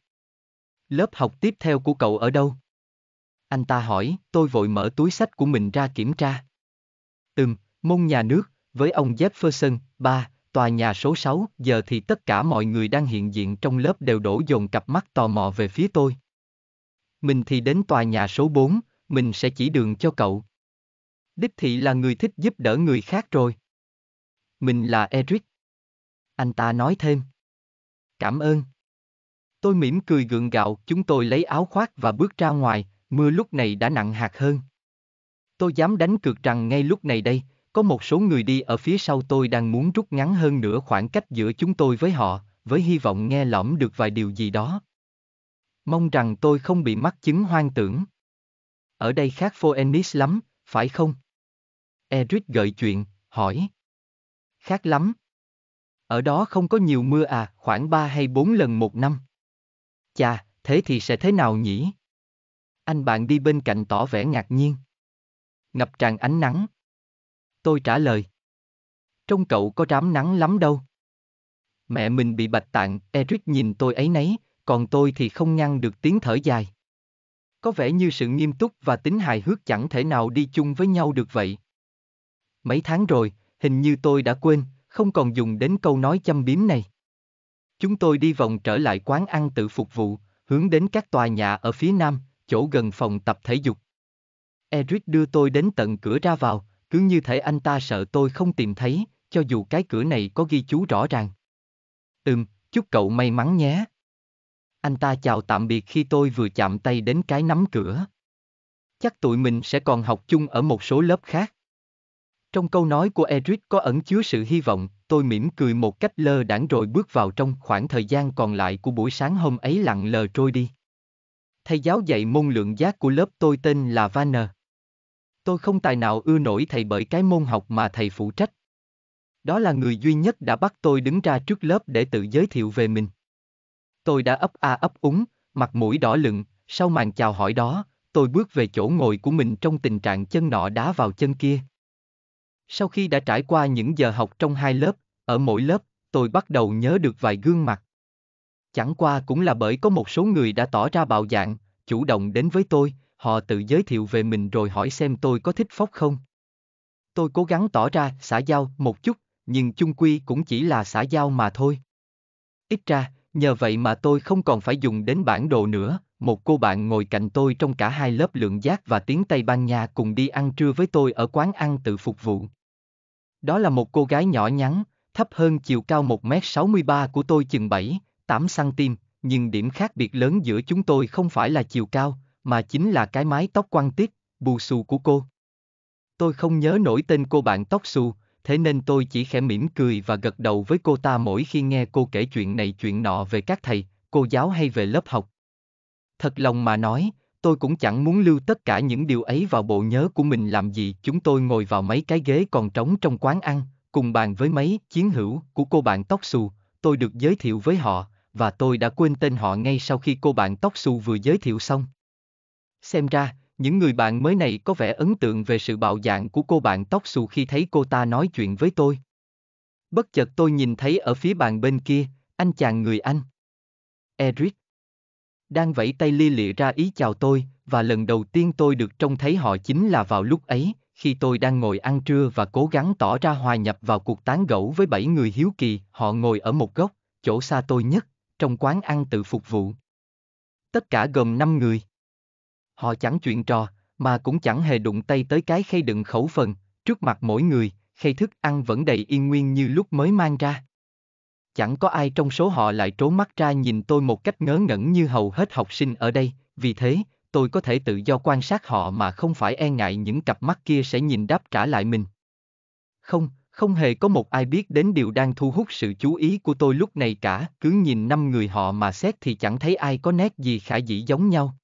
Lớp học tiếp theo của cậu ở đâu? Anh ta hỏi, tôi vội mở túi sách của mình ra kiểm tra. Ừm, môn nhà nước, với ông Jefferson, ba, tòa nhà số 6, giờ thì tất cả mọi người đang hiện diện trong lớp đều đổ dồn cặp mắt tò mò về phía tôi mình thì đến tòa nhà số 4, mình sẽ chỉ đường cho cậu. Đích thị là người thích giúp đỡ người khác rồi. Mình là Eric. Anh ta nói thêm. Cảm ơn. Tôi mỉm cười gượng gạo, chúng tôi lấy áo khoác và bước ra ngoài, mưa lúc này đã nặng hạt hơn. Tôi dám đánh cược rằng ngay lúc này đây, có một số người đi ở phía sau tôi đang muốn rút ngắn hơn nữa khoảng cách giữa chúng tôi với họ, với hy vọng nghe lỏm được vài điều gì đó. Mong rằng tôi không bị mắc chứng hoang tưởng. Ở đây khác Phoenix lắm, phải không? Eric gợi chuyện, hỏi. Khác lắm. Ở đó không có nhiều mưa à, khoảng 3 hay 4 lần một năm. Chà, thế thì sẽ thế nào nhỉ? Anh bạn đi bên cạnh tỏ vẻ ngạc nhiên. Ngập tràn ánh nắng. Tôi trả lời. trong cậu có rám nắng lắm đâu. Mẹ mình bị bạch tạng, Eric nhìn tôi ấy nấy, còn tôi thì không ngăn được tiếng thở dài. Có vẻ như sự nghiêm túc và tính hài hước chẳng thể nào đi chung với nhau được vậy. Mấy tháng rồi, hình như tôi đã quên, không còn dùng đến câu nói châm biếm này. Chúng tôi đi vòng trở lại quán ăn tự phục vụ, hướng đến các tòa nhà ở phía nam, chỗ gần phòng tập thể dục. Eric đưa tôi đến tận cửa ra vào, cứ như thể anh ta sợ tôi không tìm thấy, cho dù cái cửa này có ghi chú rõ ràng. Ừm, chúc cậu may mắn nhé anh ta chào tạm biệt khi tôi vừa chạm tay đến cái nắm cửa. Chắc tụi mình sẽ còn học chung ở một số lớp khác. Trong câu nói của Eric có ẩn chứa sự hy vọng, tôi mỉm cười một cách lơ đãng rồi bước vào trong khoảng thời gian còn lại của buổi sáng hôm ấy lặng lờ trôi đi. Thầy giáo dạy môn lượng giác của lớp tôi tên là Vanner. Tôi không tài nào ưa nổi thầy bởi cái môn học mà thầy phụ trách. Đó là người duy nhất đã bắt tôi đứng ra trước lớp để tự giới thiệu về mình tôi đã ấp a ấp úng, mặt mũi đỏ lựng, sau màn chào hỏi đó, tôi bước về chỗ ngồi của mình trong tình trạng chân nọ đá vào chân kia. Sau khi đã trải qua những giờ học trong hai lớp, ở mỗi lớp, tôi bắt đầu nhớ được vài gương mặt. Chẳng qua cũng là bởi có một số người đã tỏ ra bạo dạng, chủ động đến với tôi, họ tự giới thiệu về mình rồi hỏi xem tôi có thích phóc không. Tôi cố gắng tỏ ra xã giao một chút, nhưng chung quy cũng chỉ là xã giao mà thôi. Ít ra, Nhờ vậy mà tôi không còn phải dùng đến bản đồ nữa, một cô bạn ngồi cạnh tôi trong cả hai lớp lượng giác và tiếng Tây Ban Nha cùng đi ăn trưa với tôi ở quán ăn tự phục vụ. Đó là một cô gái nhỏ nhắn, thấp hơn chiều cao 1m63 của tôi chừng 7, 8 cm, nhưng điểm khác biệt lớn giữa chúng tôi không phải là chiều cao, mà chính là cái mái tóc quăng tít, bù xù của cô. Tôi không nhớ nổi tên cô bạn tóc xù, thế nên tôi chỉ khẽ mỉm cười và gật đầu với cô ta mỗi khi nghe cô kể chuyện này chuyện nọ về các thầy, cô giáo hay về lớp học. Thật lòng mà nói, tôi cũng chẳng muốn lưu tất cả những điều ấy vào bộ nhớ của mình làm gì. Chúng tôi ngồi vào mấy cái ghế còn trống trong quán ăn, cùng bàn với mấy chiến hữu của cô bạn tóc xù, tôi được giới thiệu với họ, và tôi đã quên tên họ ngay sau khi cô bạn tóc xù vừa giới thiệu xong. Xem ra, những người bạn mới này có vẻ ấn tượng về sự bạo dạn của cô bạn tóc xù khi thấy cô ta nói chuyện với tôi. Bất chợt tôi nhìn thấy ở phía bàn bên kia, anh chàng người Anh. Eric. Đang vẫy tay li lịa ra ý chào tôi, và lần đầu tiên tôi được trông thấy họ chính là vào lúc ấy, khi tôi đang ngồi ăn trưa và cố gắng tỏ ra hòa nhập vào cuộc tán gẫu với bảy người hiếu kỳ, họ ngồi ở một góc, chỗ xa tôi nhất, trong quán ăn tự phục vụ. Tất cả gồm 5 người. Họ chẳng chuyện trò, mà cũng chẳng hề đụng tay tới cái khay đựng khẩu phần, trước mặt mỗi người, khay thức ăn vẫn đầy yên nguyên như lúc mới mang ra. Chẳng có ai trong số họ lại trố mắt ra nhìn tôi một cách ngớ ngẩn như hầu hết học sinh ở đây, vì thế, tôi có thể tự do quan sát họ mà không phải e ngại những cặp mắt kia sẽ nhìn đáp trả lại mình. Không, không hề có một ai biết đến điều đang thu hút sự chú ý của tôi lúc này cả, cứ nhìn năm người họ mà xét thì chẳng thấy ai có nét gì khả dĩ giống nhau.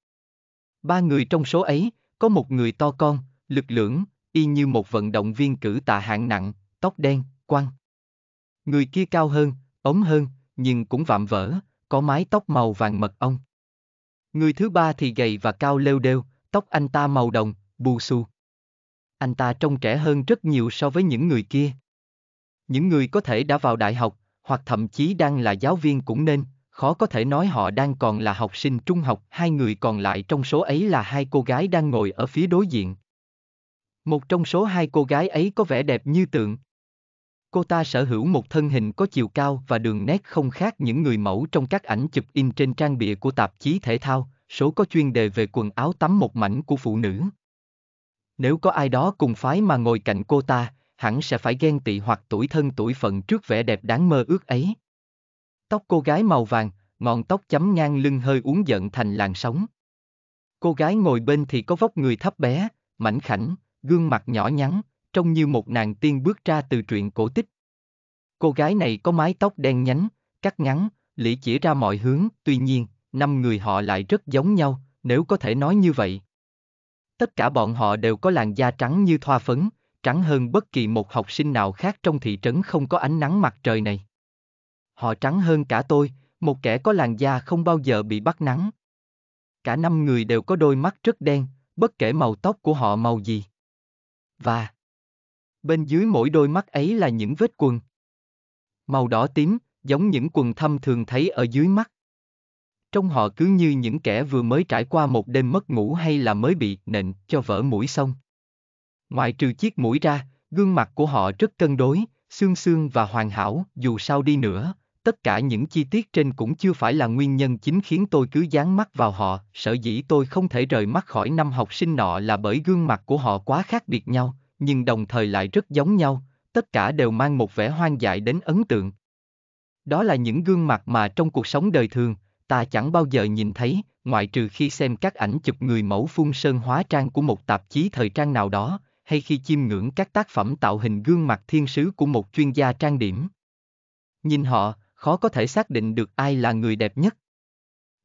Ba người trong số ấy, có một người to con, lực lưỡng, y như một vận động viên cử tạ hạng nặng, tóc đen, quăng. Người kia cao hơn, ống hơn, nhưng cũng vạm vỡ, có mái tóc màu vàng mật ong. Người thứ ba thì gầy và cao lêu đêu, tóc anh ta màu đồng, bù xù. Anh ta trông trẻ hơn rất nhiều so với những người kia. Những người có thể đã vào đại học, hoặc thậm chí đang là giáo viên cũng nên, khó có thể nói họ đang còn là học sinh trung học, hai người còn lại trong số ấy là hai cô gái đang ngồi ở phía đối diện. Một trong số hai cô gái ấy có vẻ đẹp như tượng. Cô ta sở hữu một thân hình có chiều cao và đường nét không khác những người mẫu trong các ảnh chụp in trên trang bìa của tạp chí thể thao, số có chuyên đề về quần áo tắm một mảnh của phụ nữ. Nếu có ai đó cùng phái mà ngồi cạnh cô ta, hẳn sẽ phải ghen tị hoặc tuổi thân tuổi phận trước vẻ đẹp đáng mơ ước ấy. Tóc cô gái màu vàng, ngọn tóc chấm ngang lưng hơi uốn giận thành làn sóng. Cô gái ngồi bên thì có vóc người thấp bé, mảnh khảnh, gương mặt nhỏ nhắn, trông như một nàng tiên bước ra từ truyện cổ tích. Cô gái này có mái tóc đen nhánh, cắt ngắn, lĩ chỉ ra mọi hướng, tuy nhiên, năm người họ lại rất giống nhau, nếu có thể nói như vậy. Tất cả bọn họ đều có làn da trắng như thoa phấn, trắng hơn bất kỳ một học sinh nào khác trong thị trấn không có ánh nắng mặt trời này. Họ trắng hơn cả tôi, một kẻ có làn da không bao giờ bị bắt nắng. Cả năm người đều có đôi mắt rất đen, bất kể màu tóc của họ màu gì. Và bên dưới mỗi đôi mắt ấy là những vết quần. Màu đỏ tím, giống những quần thâm thường thấy ở dưới mắt. Trong họ cứ như những kẻ vừa mới trải qua một đêm mất ngủ hay là mới bị nện cho vỡ mũi xong. Ngoại trừ chiếc mũi ra, gương mặt của họ rất cân đối, xương xương và hoàn hảo, dù sao đi nữa, tất cả những chi tiết trên cũng chưa phải là nguyên nhân chính khiến tôi cứ dán mắt vào họ, sở dĩ tôi không thể rời mắt khỏi năm học sinh nọ là bởi gương mặt của họ quá khác biệt nhau, nhưng đồng thời lại rất giống nhau, tất cả đều mang một vẻ hoang dại đến ấn tượng. Đó là những gương mặt mà trong cuộc sống đời thường, ta chẳng bao giờ nhìn thấy, ngoại trừ khi xem các ảnh chụp người mẫu phun sơn hóa trang của một tạp chí thời trang nào đó, hay khi chiêm ngưỡng các tác phẩm tạo hình gương mặt thiên sứ của một chuyên gia trang điểm. Nhìn họ, khó có thể xác định được ai là người đẹp nhất.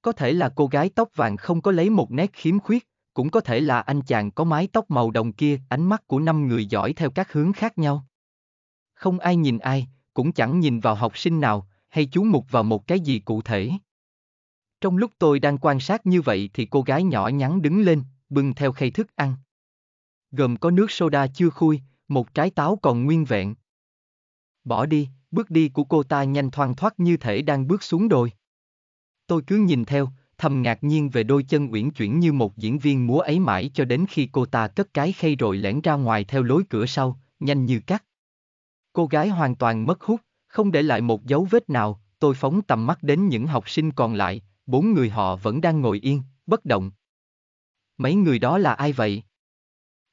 Có thể là cô gái tóc vàng không có lấy một nét khiếm khuyết, cũng có thể là anh chàng có mái tóc màu đồng kia, ánh mắt của năm người giỏi theo các hướng khác nhau. Không ai nhìn ai, cũng chẳng nhìn vào học sinh nào, hay chú mục vào một cái gì cụ thể. Trong lúc tôi đang quan sát như vậy thì cô gái nhỏ nhắn đứng lên, bưng theo khay thức ăn. Gồm có nước soda chưa khui, một trái táo còn nguyên vẹn. Bỏ đi, bước đi của cô ta nhanh thoang thoát như thể đang bước xuống đồi. Tôi cứ nhìn theo, thầm ngạc nhiên về đôi chân uyển chuyển như một diễn viên múa ấy mãi cho đến khi cô ta cất cái khay rồi lẻn ra ngoài theo lối cửa sau, nhanh như cắt. Cô gái hoàn toàn mất hút, không để lại một dấu vết nào, tôi phóng tầm mắt đến những học sinh còn lại, bốn người họ vẫn đang ngồi yên, bất động. Mấy người đó là ai vậy?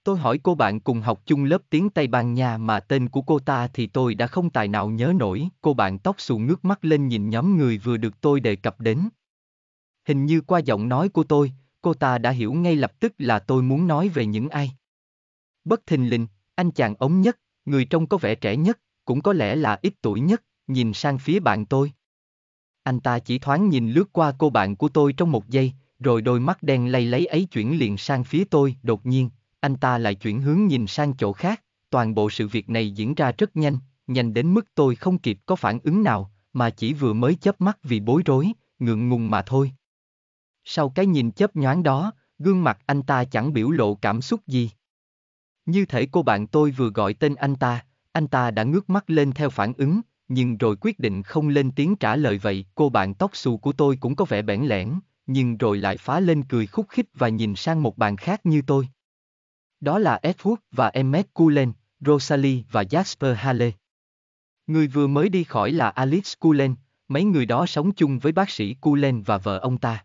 Tôi hỏi cô bạn cùng học chung lớp tiếng Tây Ban Nha mà tên của cô ta thì tôi đã không tài nào nhớ nổi. Cô bạn tóc xù ngước mắt lên nhìn nhóm người vừa được tôi đề cập đến. Hình như qua giọng nói của tôi, cô ta đã hiểu ngay lập tức là tôi muốn nói về những ai. Bất thình lình, anh chàng ống nhất, người trông có vẻ trẻ nhất, cũng có lẽ là ít tuổi nhất, nhìn sang phía bạn tôi. Anh ta chỉ thoáng nhìn lướt qua cô bạn của tôi trong một giây, rồi đôi mắt đen lay lấy ấy chuyển liền sang phía tôi, đột nhiên, anh ta lại chuyển hướng nhìn sang chỗ khác, toàn bộ sự việc này diễn ra rất nhanh, nhanh đến mức tôi không kịp có phản ứng nào, mà chỉ vừa mới chớp mắt vì bối rối, ngượng ngùng mà thôi. Sau cái nhìn chớp nhoáng đó, gương mặt anh ta chẳng biểu lộ cảm xúc gì. Như thể cô bạn tôi vừa gọi tên anh ta, anh ta đã ngước mắt lên theo phản ứng, nhưng rồi quyết định không lên tiếng trả lời vậy, cô bạn tóc xù của tôi cũng có vẻ bẽn lẽn, nhưng rồi lại phá lên cười khúc khích và nhìn sang một bạn khác như tôi. Đó là Edward và Emmett Cullen, Rosalie và Jasper Hale. Người vừa mới đi khỏi là Alice Cullen, mấy người đó sống chung với bác sĩ Cullen và vợ ông ta.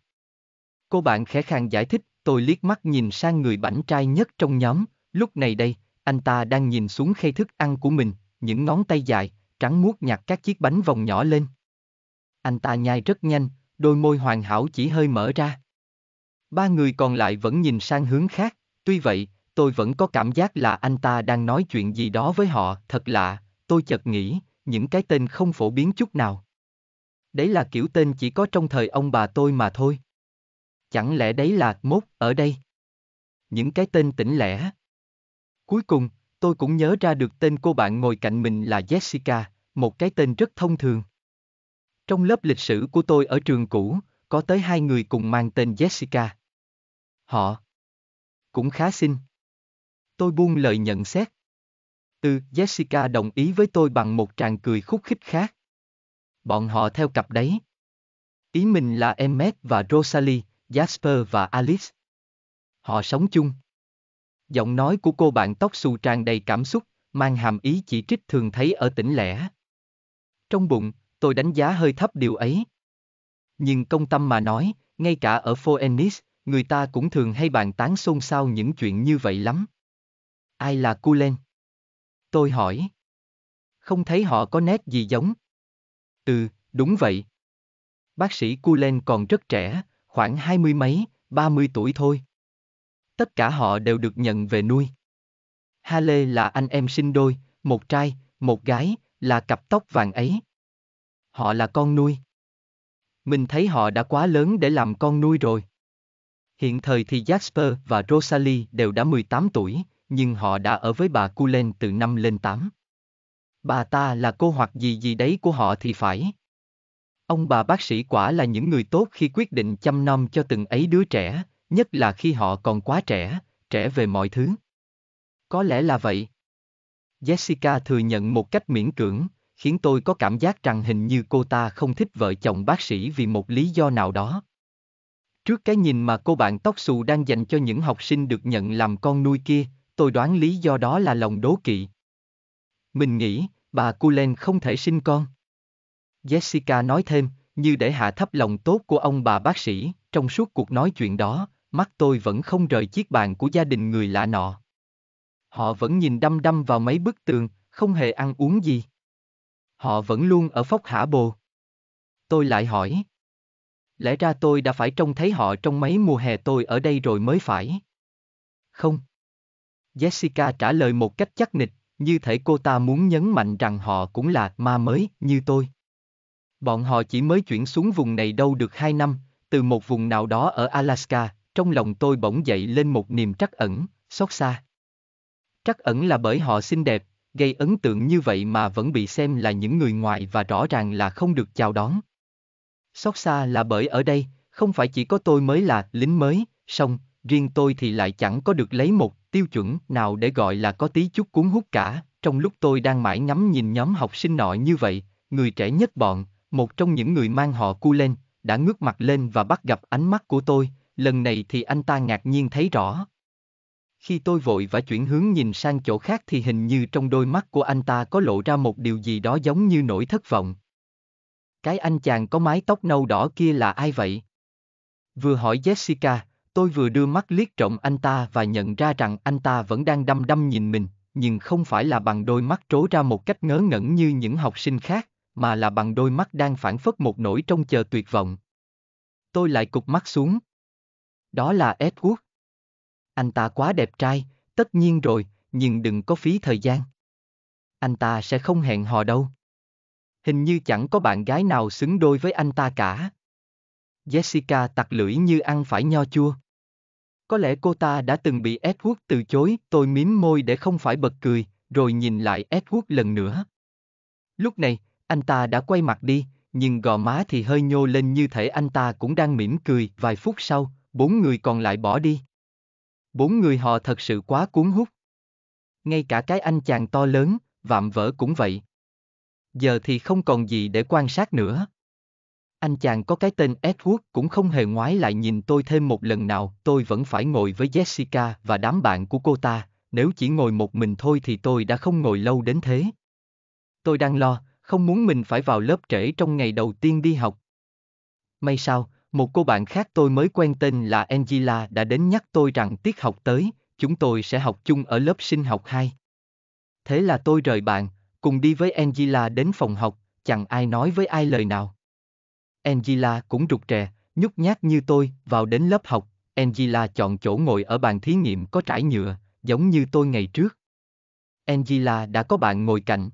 Cô bạn khẽ khàng giải thích, tôi liếc mắt nhìn sang người bảnh trai nhất trong nhóm, lúc này đây, anh ta đang nhìn xuống khay thức ăn của mình, những ngón tay dài, trắng muốt nhặt các chiếc bánh vòng nhỏ lên. Anh ta nhai rất nhanh, đôi môi hoàn hảo chỉ hơi mở ra. Ba người còn lại vẫn nhìn sang hướng khác, tuy vậy, tôi vẫn có cảm giác là anh ta đang nói chuyện gì đó với họ, thật lạ, tôi chợt nghĩ, những cái tên không phổ biến chút nào. Đấy là kiểu tên chỉ có trong thời ông bà tôi mà thôi. Chẳng lẽ đấy là mốt ở đây? Những cái tên tỉnh lẻ. Cuối cùng, tôi cũng nhớ ra được tên cô bạn ngồi cạnh mình là Jessica, một cái tên rất thông thường. Trong lớp lịch sử của tôi ở trường cũ, có tới hai người cùng mang tên Jessica. Họ cũng khá xinh tôi buông lời nhận xét. Từ Jessica đồng ý với tôi bằng một tràng cười khúc khích khác. Bọn họ theo cặp đấy. Ý mình là Emmet và Rosalie, Jasper và Alice. Họ sống chung. Giọng nói của cô bạn tóc xù tràn đầy cảm xúc, mang hàm ý chỉ trích thường thấy ở tỉnh lẻ. Trong bụng, tôi đánh giá hơi thấp điều ấy. Nhưng công tâm mà nói, ngay cả ở Phoenix, người ta cũng thường hay bàn tán xôn xao những chuyện như vậy lắm. Ai là Kulen? Tôi hỏi. Không thấy họ có nét gì giống. Ừ, đúng vậy. Bác sĩ Kulen còn rất trẻ, khoảng hai mươi mấy, ba mươi tuổi thôi. Tất cả họ đều được nhận về nuôi. Hale là anh em sinh đôi, một trai, một gái, là cặp tóc vàng ấy. Họ là con nuôi. Mình thấy họ đã quá lớn để làm con nuôi rồi. Hiện thời thì Jasper và Rosalie đều đã 18 tuổi, nhưng họ đã ở với bà Cullen từ năm lên tám. Bà ta là cô hoặc gì gì đấy của họ thì phải. Ông bà bác sĩ quả là những người tốt khi quyết định chăm nom cho từng ấy đứa trẻ, nhất là khi họ còn quá trẻ, trẻ về mọi thứ. Có lẽ là vậy. Jessica thừa nhận một cách miễn cưỡng, khiến tôi có cảm giác rằng hình như cô ta không thích vợ chồng bác sĩ vì một lý do nào đó. Trước cái nhìn mà cô bạn tóc xù đang dành cho những học sinh được nhận làm con nuôi kia, tôi đoán lý do đó là lòng đố kỵ. Mình nghĩ, bà Cullen không thể sinh con. Jessica nói thêm, như để hạ thấp lòng tốt của ông bà bác sĩ, trong suốt cuộc nói chuyện đó, mắt tôi vẫn không rời chiếc bàn của gia đình người lạ nọ. Họ vẫn nhìn đăm đăm vào mấy bức tường, không hề ăn uống gì. Họ vẫn luôn ở phóc hả bồ. Tôi lại hỏi. Lẽ ra tôi đã phải trông thấy họ trong mấy mùa hè tôi ở đây rồi mới phải. Không, Jessica trả lời một cách chắc nịch, như thể cô ta muốn nhấn mạnh rằng họ cũng là ma mới như tôi. Bọn họ chỉ mới chuyển xuống vùng này đâu được hai năm, từ một vùng nào đó ở Alaska, trong lòng tôi bỗng dậy lên một niềm trắc ẩn, xót xa. Trắc ẩn là bởi họ xinh đẹp, gây ấn tượng như vậy mà vẫn bị xem là những người ngoại và rõ ràng là không được chào đón. Xót xa là bởi ở đây, không phải chỉ có tôi mới là lính mới, song riêng tôi thì lại chẳng có được lấy một tiêu chuẩn nào để gọi là có tí chút cuốn hút cả, trong lúc tôi đang mãi ngắm nhìn nhóm học sinh nọ như vậy, người trẻ nhất bọn, một trong những người mang họ cu lên, đã ngước mặt lên và bắt gặp ánh mắt của tôi, lần này thì anh ta ngạc nhiên thấy rõ. Khi tôi vội và chuyển hướng nhìn sang chỗ khác thì hình như trong đôi mắt của anh ta có lộ ra một điều gì đó giống như nỗi thất vọng. Cái anh chàng có mái tóc nâu đỏ kia là ai vậy? Vừa hỏi Jessica, tôi vừa đưa mắt liếc trộm anh ta và nhận ra rằng anh ta vẫn đang đăm đăm nhìn mình, nhưng không phải là bằng đôi mắt trố ra một cách ngớ ngẩn như những học sinh khác, mà là bằng đôi mắt đang phản phất một nỗi trông chờ tuyệt vọng. Tôi lại cụp mắt xuống. Đó là Edward. Anh ta quá đẹp trai, tất nhiên rồi, nhưng đừng có phí thời gian. Anh ta sẽ không hẹn hò đâu. Hình như chẳng có bạn gái nào xứng đôi với anh ta cả. Jessica tặc lưỡi như ăn phải nho chua. Có lẽ cô ta đã từng bị Edward từ chối, tôi mím môi để không phải bật cười, rồi nhìn lại Edward lần nữa. Lúc này, anh ta đã quay mặt đi, nhưng gò má thì hơi nhô lên như thể anh ta cũng đang mỉm cười. Vài phút sau, bốn người còn lại bỏ đi. Bốn người họ thật sự quá cuốn hút. Ngay cả cái anh chàng to lớn, vạm vỡ cũng vậy. Giờ thì không còn gì để quan sát nữa. Anh chàng có cái tên Edward cũng không hề ngoái lại nhìn tôi thêm một lần nào, tôi vẫn phải ngồi với Jessica và đám bạn của cô ta, nếu chỉ ngồi một mình thôi thì tôi đã không ngồi lâu đến thế. Tôi đang lo, không muốn mình phải vào lớp trễ trong ngày đầu tiên đi học. May sao, một cô bạn khác tôi mới quen tên là Angela đã đến nhắc tôi rằng tiết học tới, chúng tôi sẽ học chung ở lớp sinh học 2. Thế là tôi rời bạn, cùng đi với Angela đến phòng học, chẳng ai nói với ai lời nào. Angela cũng rụt rè, nhút nhát như tôi, vào đến lớp học, Angela chọn chỗ ngồi ở bàn thí nghiệm có trải nhựa, giống như tôi ngày trước. Angela đã có bạn ngồi cạnh.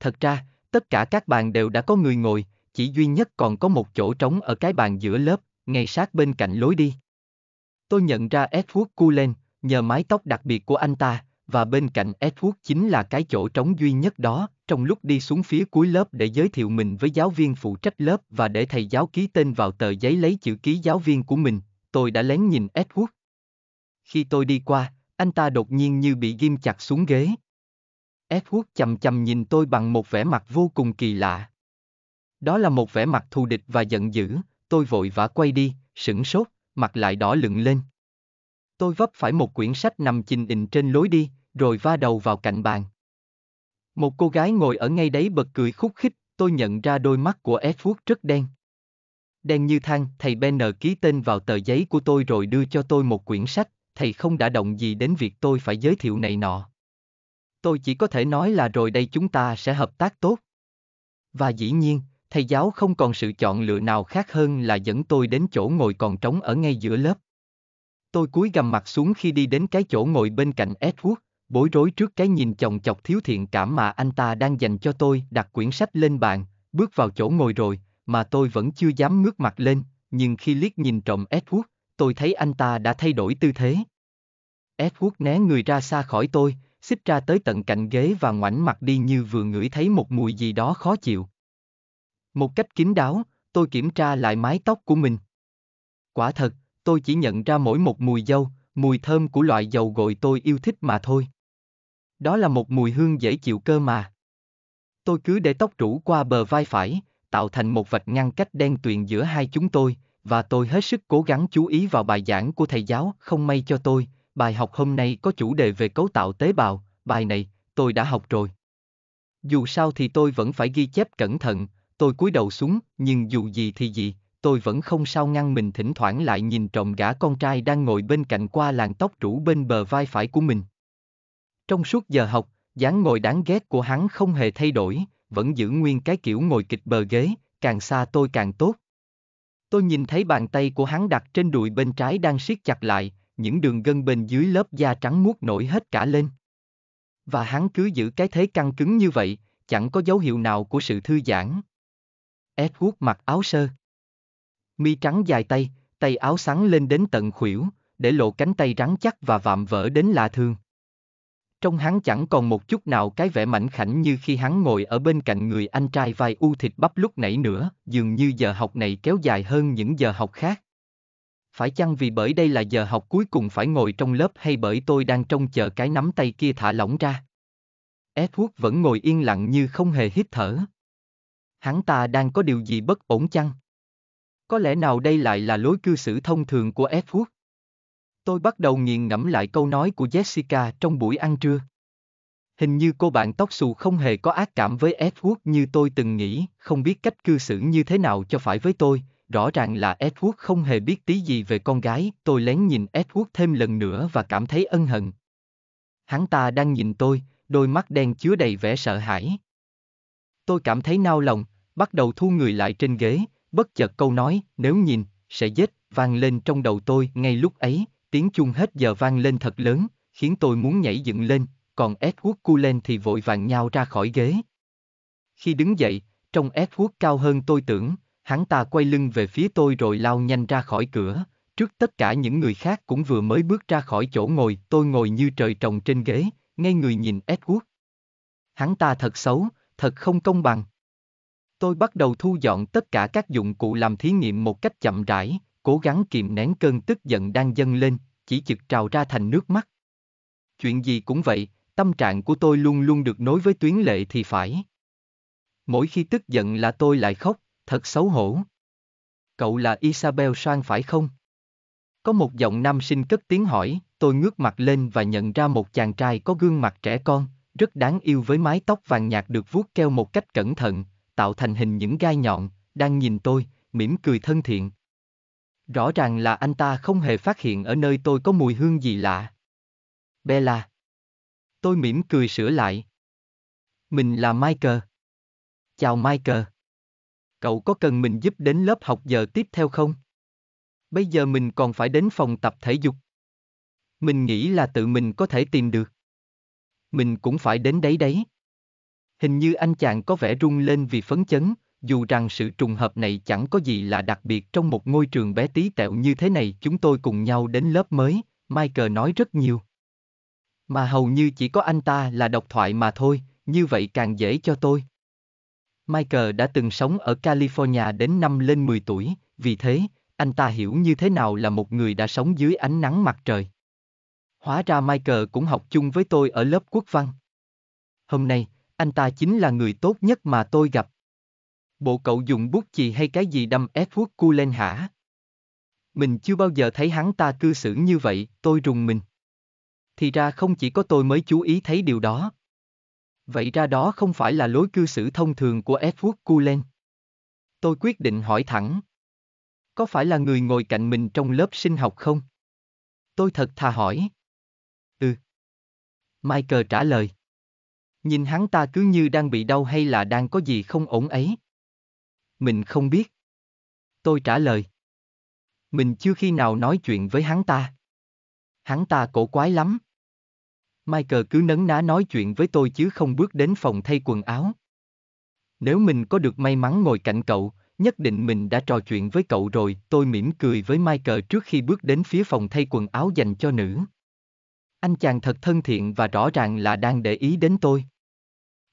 Thật ra, tất cả các bàn đều đã có người ngồi, chỉ duy nhất còn có một chỗ trống ở cái bàn giữa lớp, ngay sát bên cạnh lối đi. Tôi nhận ra Edward Cullen, nhờ mái tóc đặc biệt của anh ta, và bên cạnh Edward chính là cái chỗ trống duy nhất đó, trong lúc đi xuống phía cuối lớp để giới thiệu mình với giáo viên phụ trách lớp và để thầy giáo ký tên vào tờ giấy lấy chữ ký giáo viên của mình, tôi đã lén nhìn Edward. Khi tôi đi qua, anh ta đột nhiên như bị ghim chặt xuống ghế. Edward chầm chầm nhìn tôi bằng một vẻ mặt vô cùng kỳ lạ. Đó là một vẻ mặt thù địch và giận dữ, tôi vội vã quay đi, sửng sốt, mặt lại đỏ lựng lên. Tôi vấp phải một quyển sách nằm chình ình trên lối đi, rồi va đầu vào cạnh bàn. Một cô gái ngồi ở ngay đấy bật cười khúc khích, tôi nhận ra đôi mắt của Edward rất đen. Đen như than, thầy Benner ký tên vào tờ giấy của tôi rồi đưa cho tôi một quyển sách, thầy không đã động gì đến việc tôi phải giới thiệu này nọ. Tôi chỉ có thể nói là rồi đây chúng ta sẽ hợp tác tốt. Và dĩ nhiên, thầy giáo không còn sự chọn lựa nào khác hơn là dẫn tôi đến chỗ ngồi còn trống ở ngay giữa lớp. Tôi cúi gằm mặt xuống khi đi đến cái chỗ ngồi bên cạnh Edward, bối rối trước cái nhìn chồng chọc thiếu thiện cảm mà anh ta đang dành cho tôi đặt quyển sách lên bàn, bước vào chỗ ngồi rồi, mà tôi vẫn chưa dám ngước mặt lên, nhưng khi liếc nhìn trộm Edward, tôi thấy anh ta đã thay đổi tư thế. Edward né người ra xa khỏi tôi, xích ra tới tận cạnh ghế và ngoảnh mặt đi như vừa ngửi thấy một mùi gì đó khó chịu. Một cách kín đáo, tôi kiểm tra lại mái tóc của mình. Quả thật, tôi chỉ nhận ra mỗi một mùi dâu, mùi thơm của loại dầu gội tôi yêu thích mà thôi. Đó là một mùi hương dễ chịu cơ mà. Tôi cứ để tóc rủ qua bờ vai phải, tạo thành một vạch ngăn cách đen tuyền giữa hai chúng tôi, và tôi hết sức cố gắng chú ý vào bài giảng của thầy giáo, không may cho tôi, bài học hôm nay có chủ đề về cấu tạo tế bào, bài này, tôi đã học rồi. Dù sao thì tôi vẫn phải ghi chép cẩn thận, tôi cúi đầu xuống, nhưng dù gì thì gì, tôi vẫn không sao ngăn mình thỉnh thoảng lại nhìn trộm gã con trai đang ngồi bên cạnh qua làn tóc rủ bên bờ vai phải của mình. Trong suốt giờ học, dáng ngồi đáng ghét của hắn không hề thay đổi, vẫn giữ nguyên cái kiểu ngồi kịch bờ ghế, càng xa tôi càng tốt. Tôi nhìn thấy bàn tay của hắn đặt trên đùi bên trái đang siết chặt lại, những đường gân bên dưới lớp da trắng muốt nổi hết cả lên. Và hắn cứ giữ cái thế căng cứng như vậy, chẳng có dấu hiệu nào của sự thư giãn. Edward mặc áo sơ mi trắng dài tay, tay áo sáng lên đến tận khuỷu, để lộ cánh tay rắn chắc và vạm vỡ đến lạ thường. Trong hắn chẳng còn một chút nào cái vẻ mảnh khảnh như khi hắn ngồi ở bên cạnh người anh trai vai u thịt bắp lúc nãy nữa, dường như giờ học này kéo dài hơn những giờ học khác. Phải chăng vì bởi đây là giờ học cuối cùng phải ngồi trong lớp hay bởi tôi đang trông chờ cái nắm tay kia thả lỏng ra? Edward vẫn ngồi yên lặng như không hề hít thở. Hắn ta đang có điều gì bất ổn chăng? Có lẽ nào đây lại là lối cư xử thông thường của Edward? Tôi bắt đầu nghiền ngẫm lại câu nói của Jessica trong buổi ăn trưa. Hình như cô bạn tóc xù không hề có ác cảm với Edward như tôi từng nghĩ, không biết cách cư xử như thế nào cho phải với tôi, rõ ràng là Edward không hề biết tí gì về con gái, tôi lén nhìn Edward thêm lần nữa và cảm thấy ân hận. Hắn ta đang nhìn tôi, đôi mắt đen chứa đầy vẻ sợ hãi. Tôi cảm thấy nao lòng, bắt đầu thu người lại trên ghế, Bất chợt câu nói, nếu nhìn, sẽ giết, vang lên trong đầu tôi ngay lúc ấy, tiếng chuông hết giờ vang lên thật lớn, khiến tôi muốn nhảy dựng lên, còn Edward Cullen thì vội vàng nhau ra khỏi ghế. Khi đứng dậy, trong Edward cao hơn tôi tưởng, hắn ta quay lưng về phía tôi rồi lao nhanh ra khỏi cửa, trước tất cả những người khác cũng vừa mới bước ra khỏi chỗ ngồi, tôi ngồi như trời trồng trên ghế, ngay người nhìn Edward. Hắn ta thật xấu, thật không công bằng. Tôi bắt đầu thu dọn tất cả các dụng cụ làm thí nghiệm một cách chậm rãi, cố gắng kiềm nén cơn tức giận đang dâng lên, chỉ chực trào ra thành nước mắt. Chuyện gì cũng vậy, tâm trạng của tôi luôn luôn được nối với tuyến lệ thì phải. Mỗi khi tức giận là tôi lại khóc, thật xấu hổ. Cậu là Isabel Sang phải không? Có một giọng nam sinh cất tiếng hỏi, tôi ngước mặt lên và nhận ra một chàng trai có gương mặt trẻ con, rất đáng yêu với mái tóc vàng nhạt được vuốt keo một cách cẩn thận, tạo thành hình những gai nhọn, đang nhìn tôi, mỉm cười thân thiện. Rõ ràng là anh ta không hề phát hiện ở nơi tôi có mùi hương gì lạ. Bella. Tôi mỉm cười sửa lại. Mình là Michael. Chào Michael. Cậu có cần mình giúp đến lớp học giờ tiếp theo không? Bây giờ mình còn phải đến phòng tập thể dục. Mình nghĩ là tự mình có thể tìm được. Mình cũng phải đến đấy đấy. Hình như anh chàng có vẻ rung lên vì phấn chấn, dù rằng sự trùng hợp này chẳng có gì là đặc biệt trong một ngôi trường bé tí tẹo như thế này chúng tôi cùng nhau đến lớp mới, Michael nói rất nhiều. Mà hầu như chỉ có anh ta là độc thoại mà thôi, như vậy càng dễ cho tôi. Michael đã từng sống ở California đến năm lên 10 tuổi, vì thế, anh ta hiểu như thế nào là một người đã sống dưới ánh nắng mặt trời. Hóa ra Michael cũng học chung với tôi ở lớp quốc văn. Hôm nay, anh ta chính là người tốt nhất mà tôi gặp. Bộ cậu dùng bút chì hay cái gì đâm Ép Edward cu lên hả? Mình chưa bao giờ thấy hắn ta cư xử như vậy, tôi rùng mình. Thì ra không chỉ có tôi mới chú ý thấy điều đó. Vậy ra đó không phải là lối cư xử thông thường của Edward Cullen. Tôi quyết định hỏi thẳng. Có phải là người ngồi cạnh mình trong lớp sinh học không? Tôi thật thà hỏi. Ừ. Michael trả lời. Nhìn hắn ta cứ như đang bị đau hay là đang có gì không ổn ấy. Mình không biết. Tôi trả lời. Mình chưa khi nào nói chuyện với hắn ta. Hắn ta cổ quái lắm. Michael cứ nấn ná nói chuyện với tôi chứ không bước đến phòng thay quần áo. Nếu mình có được may mắn ngồi cạnh cậu, nhất định mình đã trò chuyện với cậu rồi, tôi mỉm cười với Michael trước khi bước đến phía phòng thay quần áo dành cho nữ. Anh chàng thật thân thiện và rõ ràng là đang để ý đến tôi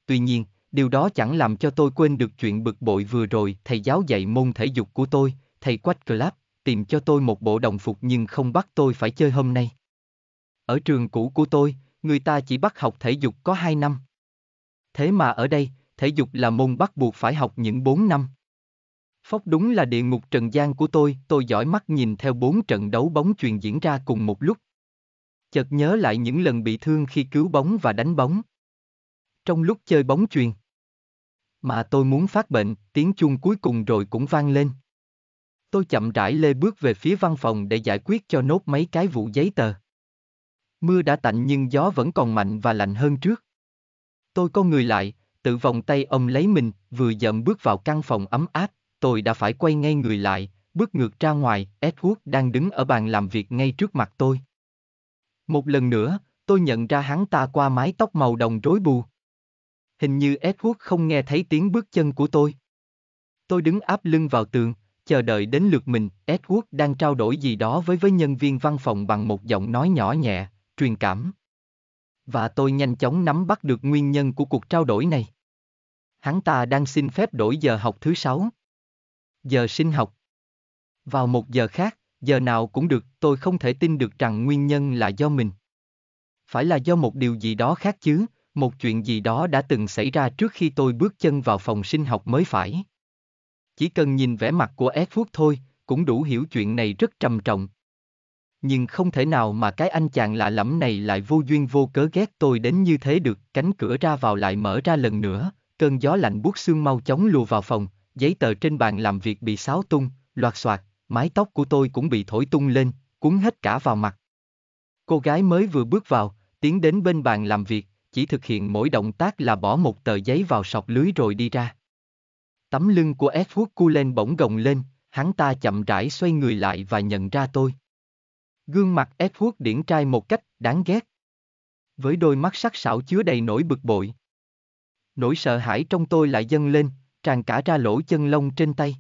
tuy nhiên, điều đó chẳng làm cho tôi quên được chuyện bực bội vừa rồi. Thầy giáo dạy môn thể dục của tôi, thầy Quách Club, tìm cho tôi một bộ đồng phục nhưng không bắt tôi phải chơi hôm nay. Ở trường cũ của tôi, người ta chỉ bắt học thể dục có 2 năm. Thế mà ở đây, thể dục là môn bắt buộc phải học những 4 năm. Phóc đúng là địa ngục trần gian của tôi, tôi giỏi mắt nhìn theo bốn trận đấu bóng truyền diễn ra cùng một lúc. Chợt nhớ lại những lần bị thương khi cứu bóng và đánh bóng trong lúc chơi bóng chuyền. Mà tôi muốn phát bệnh, tiếng chuông cuối cùng rồi cũng vang lên. Tôi chậm rãi lê bước về phía văn phòng để giải quyết cho nốt mấy cái vụ giấy tờ. Mưa đã tạnh nhưng gió vẫn còn mạnh và lạnh hơn trước. Tôi có người lại, tự vòng tay ông lấy mình, vừa dậm bước vào căn phòng ấm áp, tôi đã phải quay ngay người lại, bước ngược ra ngoài, Edward đang đứng ở bàn làm việc ngay trước mặt tôi. Một lần nữa, tôi nhận ra hắn ta qua mái tóc màu đồng rối bù. Hình như Edward không nghe thấy tiếng bước chân của tôi. Tôi đứng áp lưng vào tường, chờ đợi đến lượt mình, Edward đang trao đổi gì đó với với nhân viên văn phòng bằng một giọng nói nhỏ nhẹ, truyền cảm. Và tôi nhanh chóng nắm bắt được nguyên nhân của cuộc trao đổi này. Hắn ta đang xin phép đổi giờ học thứ sáu. Giờ sinh học. Vào một giờ khác, giờ nào cũng được, tôi không thể tin được rằng nguyên nhân là do mình. Phải là do một điều gì đó khác chứ, một chuyện gì đó đã từng xảy ra trước khi tôi bước chân vào phòng sinh học mới phải. Chỉ cần nhìn vẻ mặt của Edward thôi, cũng đủ hiểu chuyện này rất trầm trọng. Nhưng không thể nào mà cái anh chàng lạ lẫm này lại vô duyên vô cớ ghét tôi đến như thế được, cánh cửa ra vào lại mở ra lần nữa, cơn gió lạnh buốt xương mau chóng lùa vào phòng, giấy tờ trên bàn làm việc bị xáo tung, loạt soạt, mái tóc của tôi cũng bị thổi tung lên, cuốn hết cả vào mặt. Cô gái mới vừa bước vào, tiến đến bên bàn làm việc, chỉ thực hiện mỗi động tác là bỏ một tờ giấy vào sọc lưới rồi đi ra. Tấm lưng của cu lên bỗng gồng lên, hắn ta chậm rãi xoay người lại và nhận ra tôi. Gương mặt Edward điển trai một cách đáng ghét. Với đôi mắt sắc sảo chứa đầy nỗi bực bội. Nỗi sợ hãi trong tôi lại dâng lên, tràn cả ra lỗ chân lông trên tay.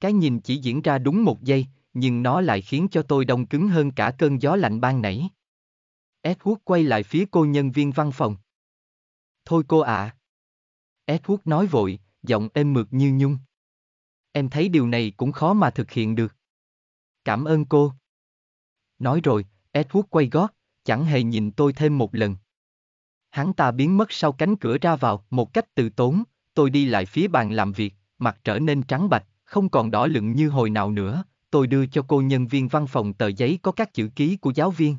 Cái nhìn chỉ diễn ra đúng một giây, nhưng nó lại khiến cho tôi đông cứng hơn cả cơn gió lạnh ban nãy. Edward quay lại phía cô nhân viên văn phòng. Thôi cô ạ. À. Edward nói vội, giọng êm mượt như nhung. Em thấy điều này cũng khó mà thực hiện được. Cảm ơn cô. Nói rồi, Edward quay gót, chẳng hề nhìn tôi thêm một lần. Hắn ta biến mất sau cánh cửa ra vào một cách từ tốn, tôi đi lại phía bàn làm việc, mặt trở nên trắng bạch, không còn đỏ lựng như hồi nào nữa, tôi đưa cho cô nhân viên văn phòng tờ giấy có các chữ ký của giáo viên.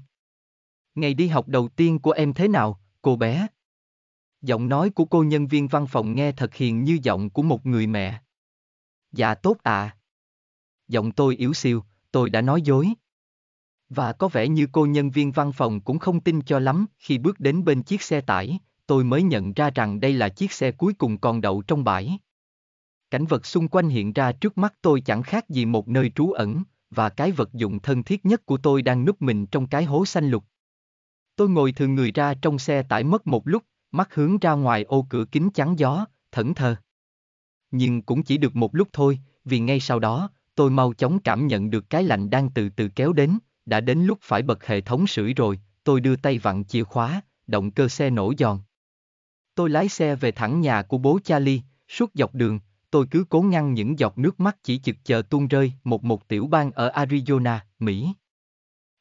Ngày đi học đầu tiên của em thế nào, cô bé? Giọng nói của cô nhân viên văn phòng nghe thật hiền như giọng của một người mẹ. Dạ tốt ạ. À. Giọng tôi yếu siêu, tôi đã nói dối. Và có vẻ như cô nhân viên văn phòng cũng không tin cho lắm, khi bước đến bên chiếc xe tải, tôi mới nhận ra rằng đây là chiếc xe cuối cùng còn đậu trong bãi. Cảnh vật xung quanh hiện ra trước mắt tôi chẳng khác gì một nơi trú ẩn, và cái vật dụng thân thiết nhất của tôi đang núp mình trong cái hố xanh lục. Tôi ngồi thường người ra trong xe tải mất một lúc, mắt hướng ra ngoài ô cửa kính chắn gió, thẫn thờ. Nhưng cũng chỉ được một lúc thôi, vì ngay sau đó, tôi mau chóng cảm nhận được cái lạnh đang từ từ kéo đến, đã đến lúc phải bật hệ thống sưởi rồi, tôi đưa tay vặn chìa khóa, động cơ xe nổ giòn. Tôi lái xe về thẳng nhà của bố Charlie, suốt dọc đường, tôi cứ cố ngăn những giọt nước mắt chỉ chực chờ tuôn rơi một một tiểu bang ở Arizona, Mỹ.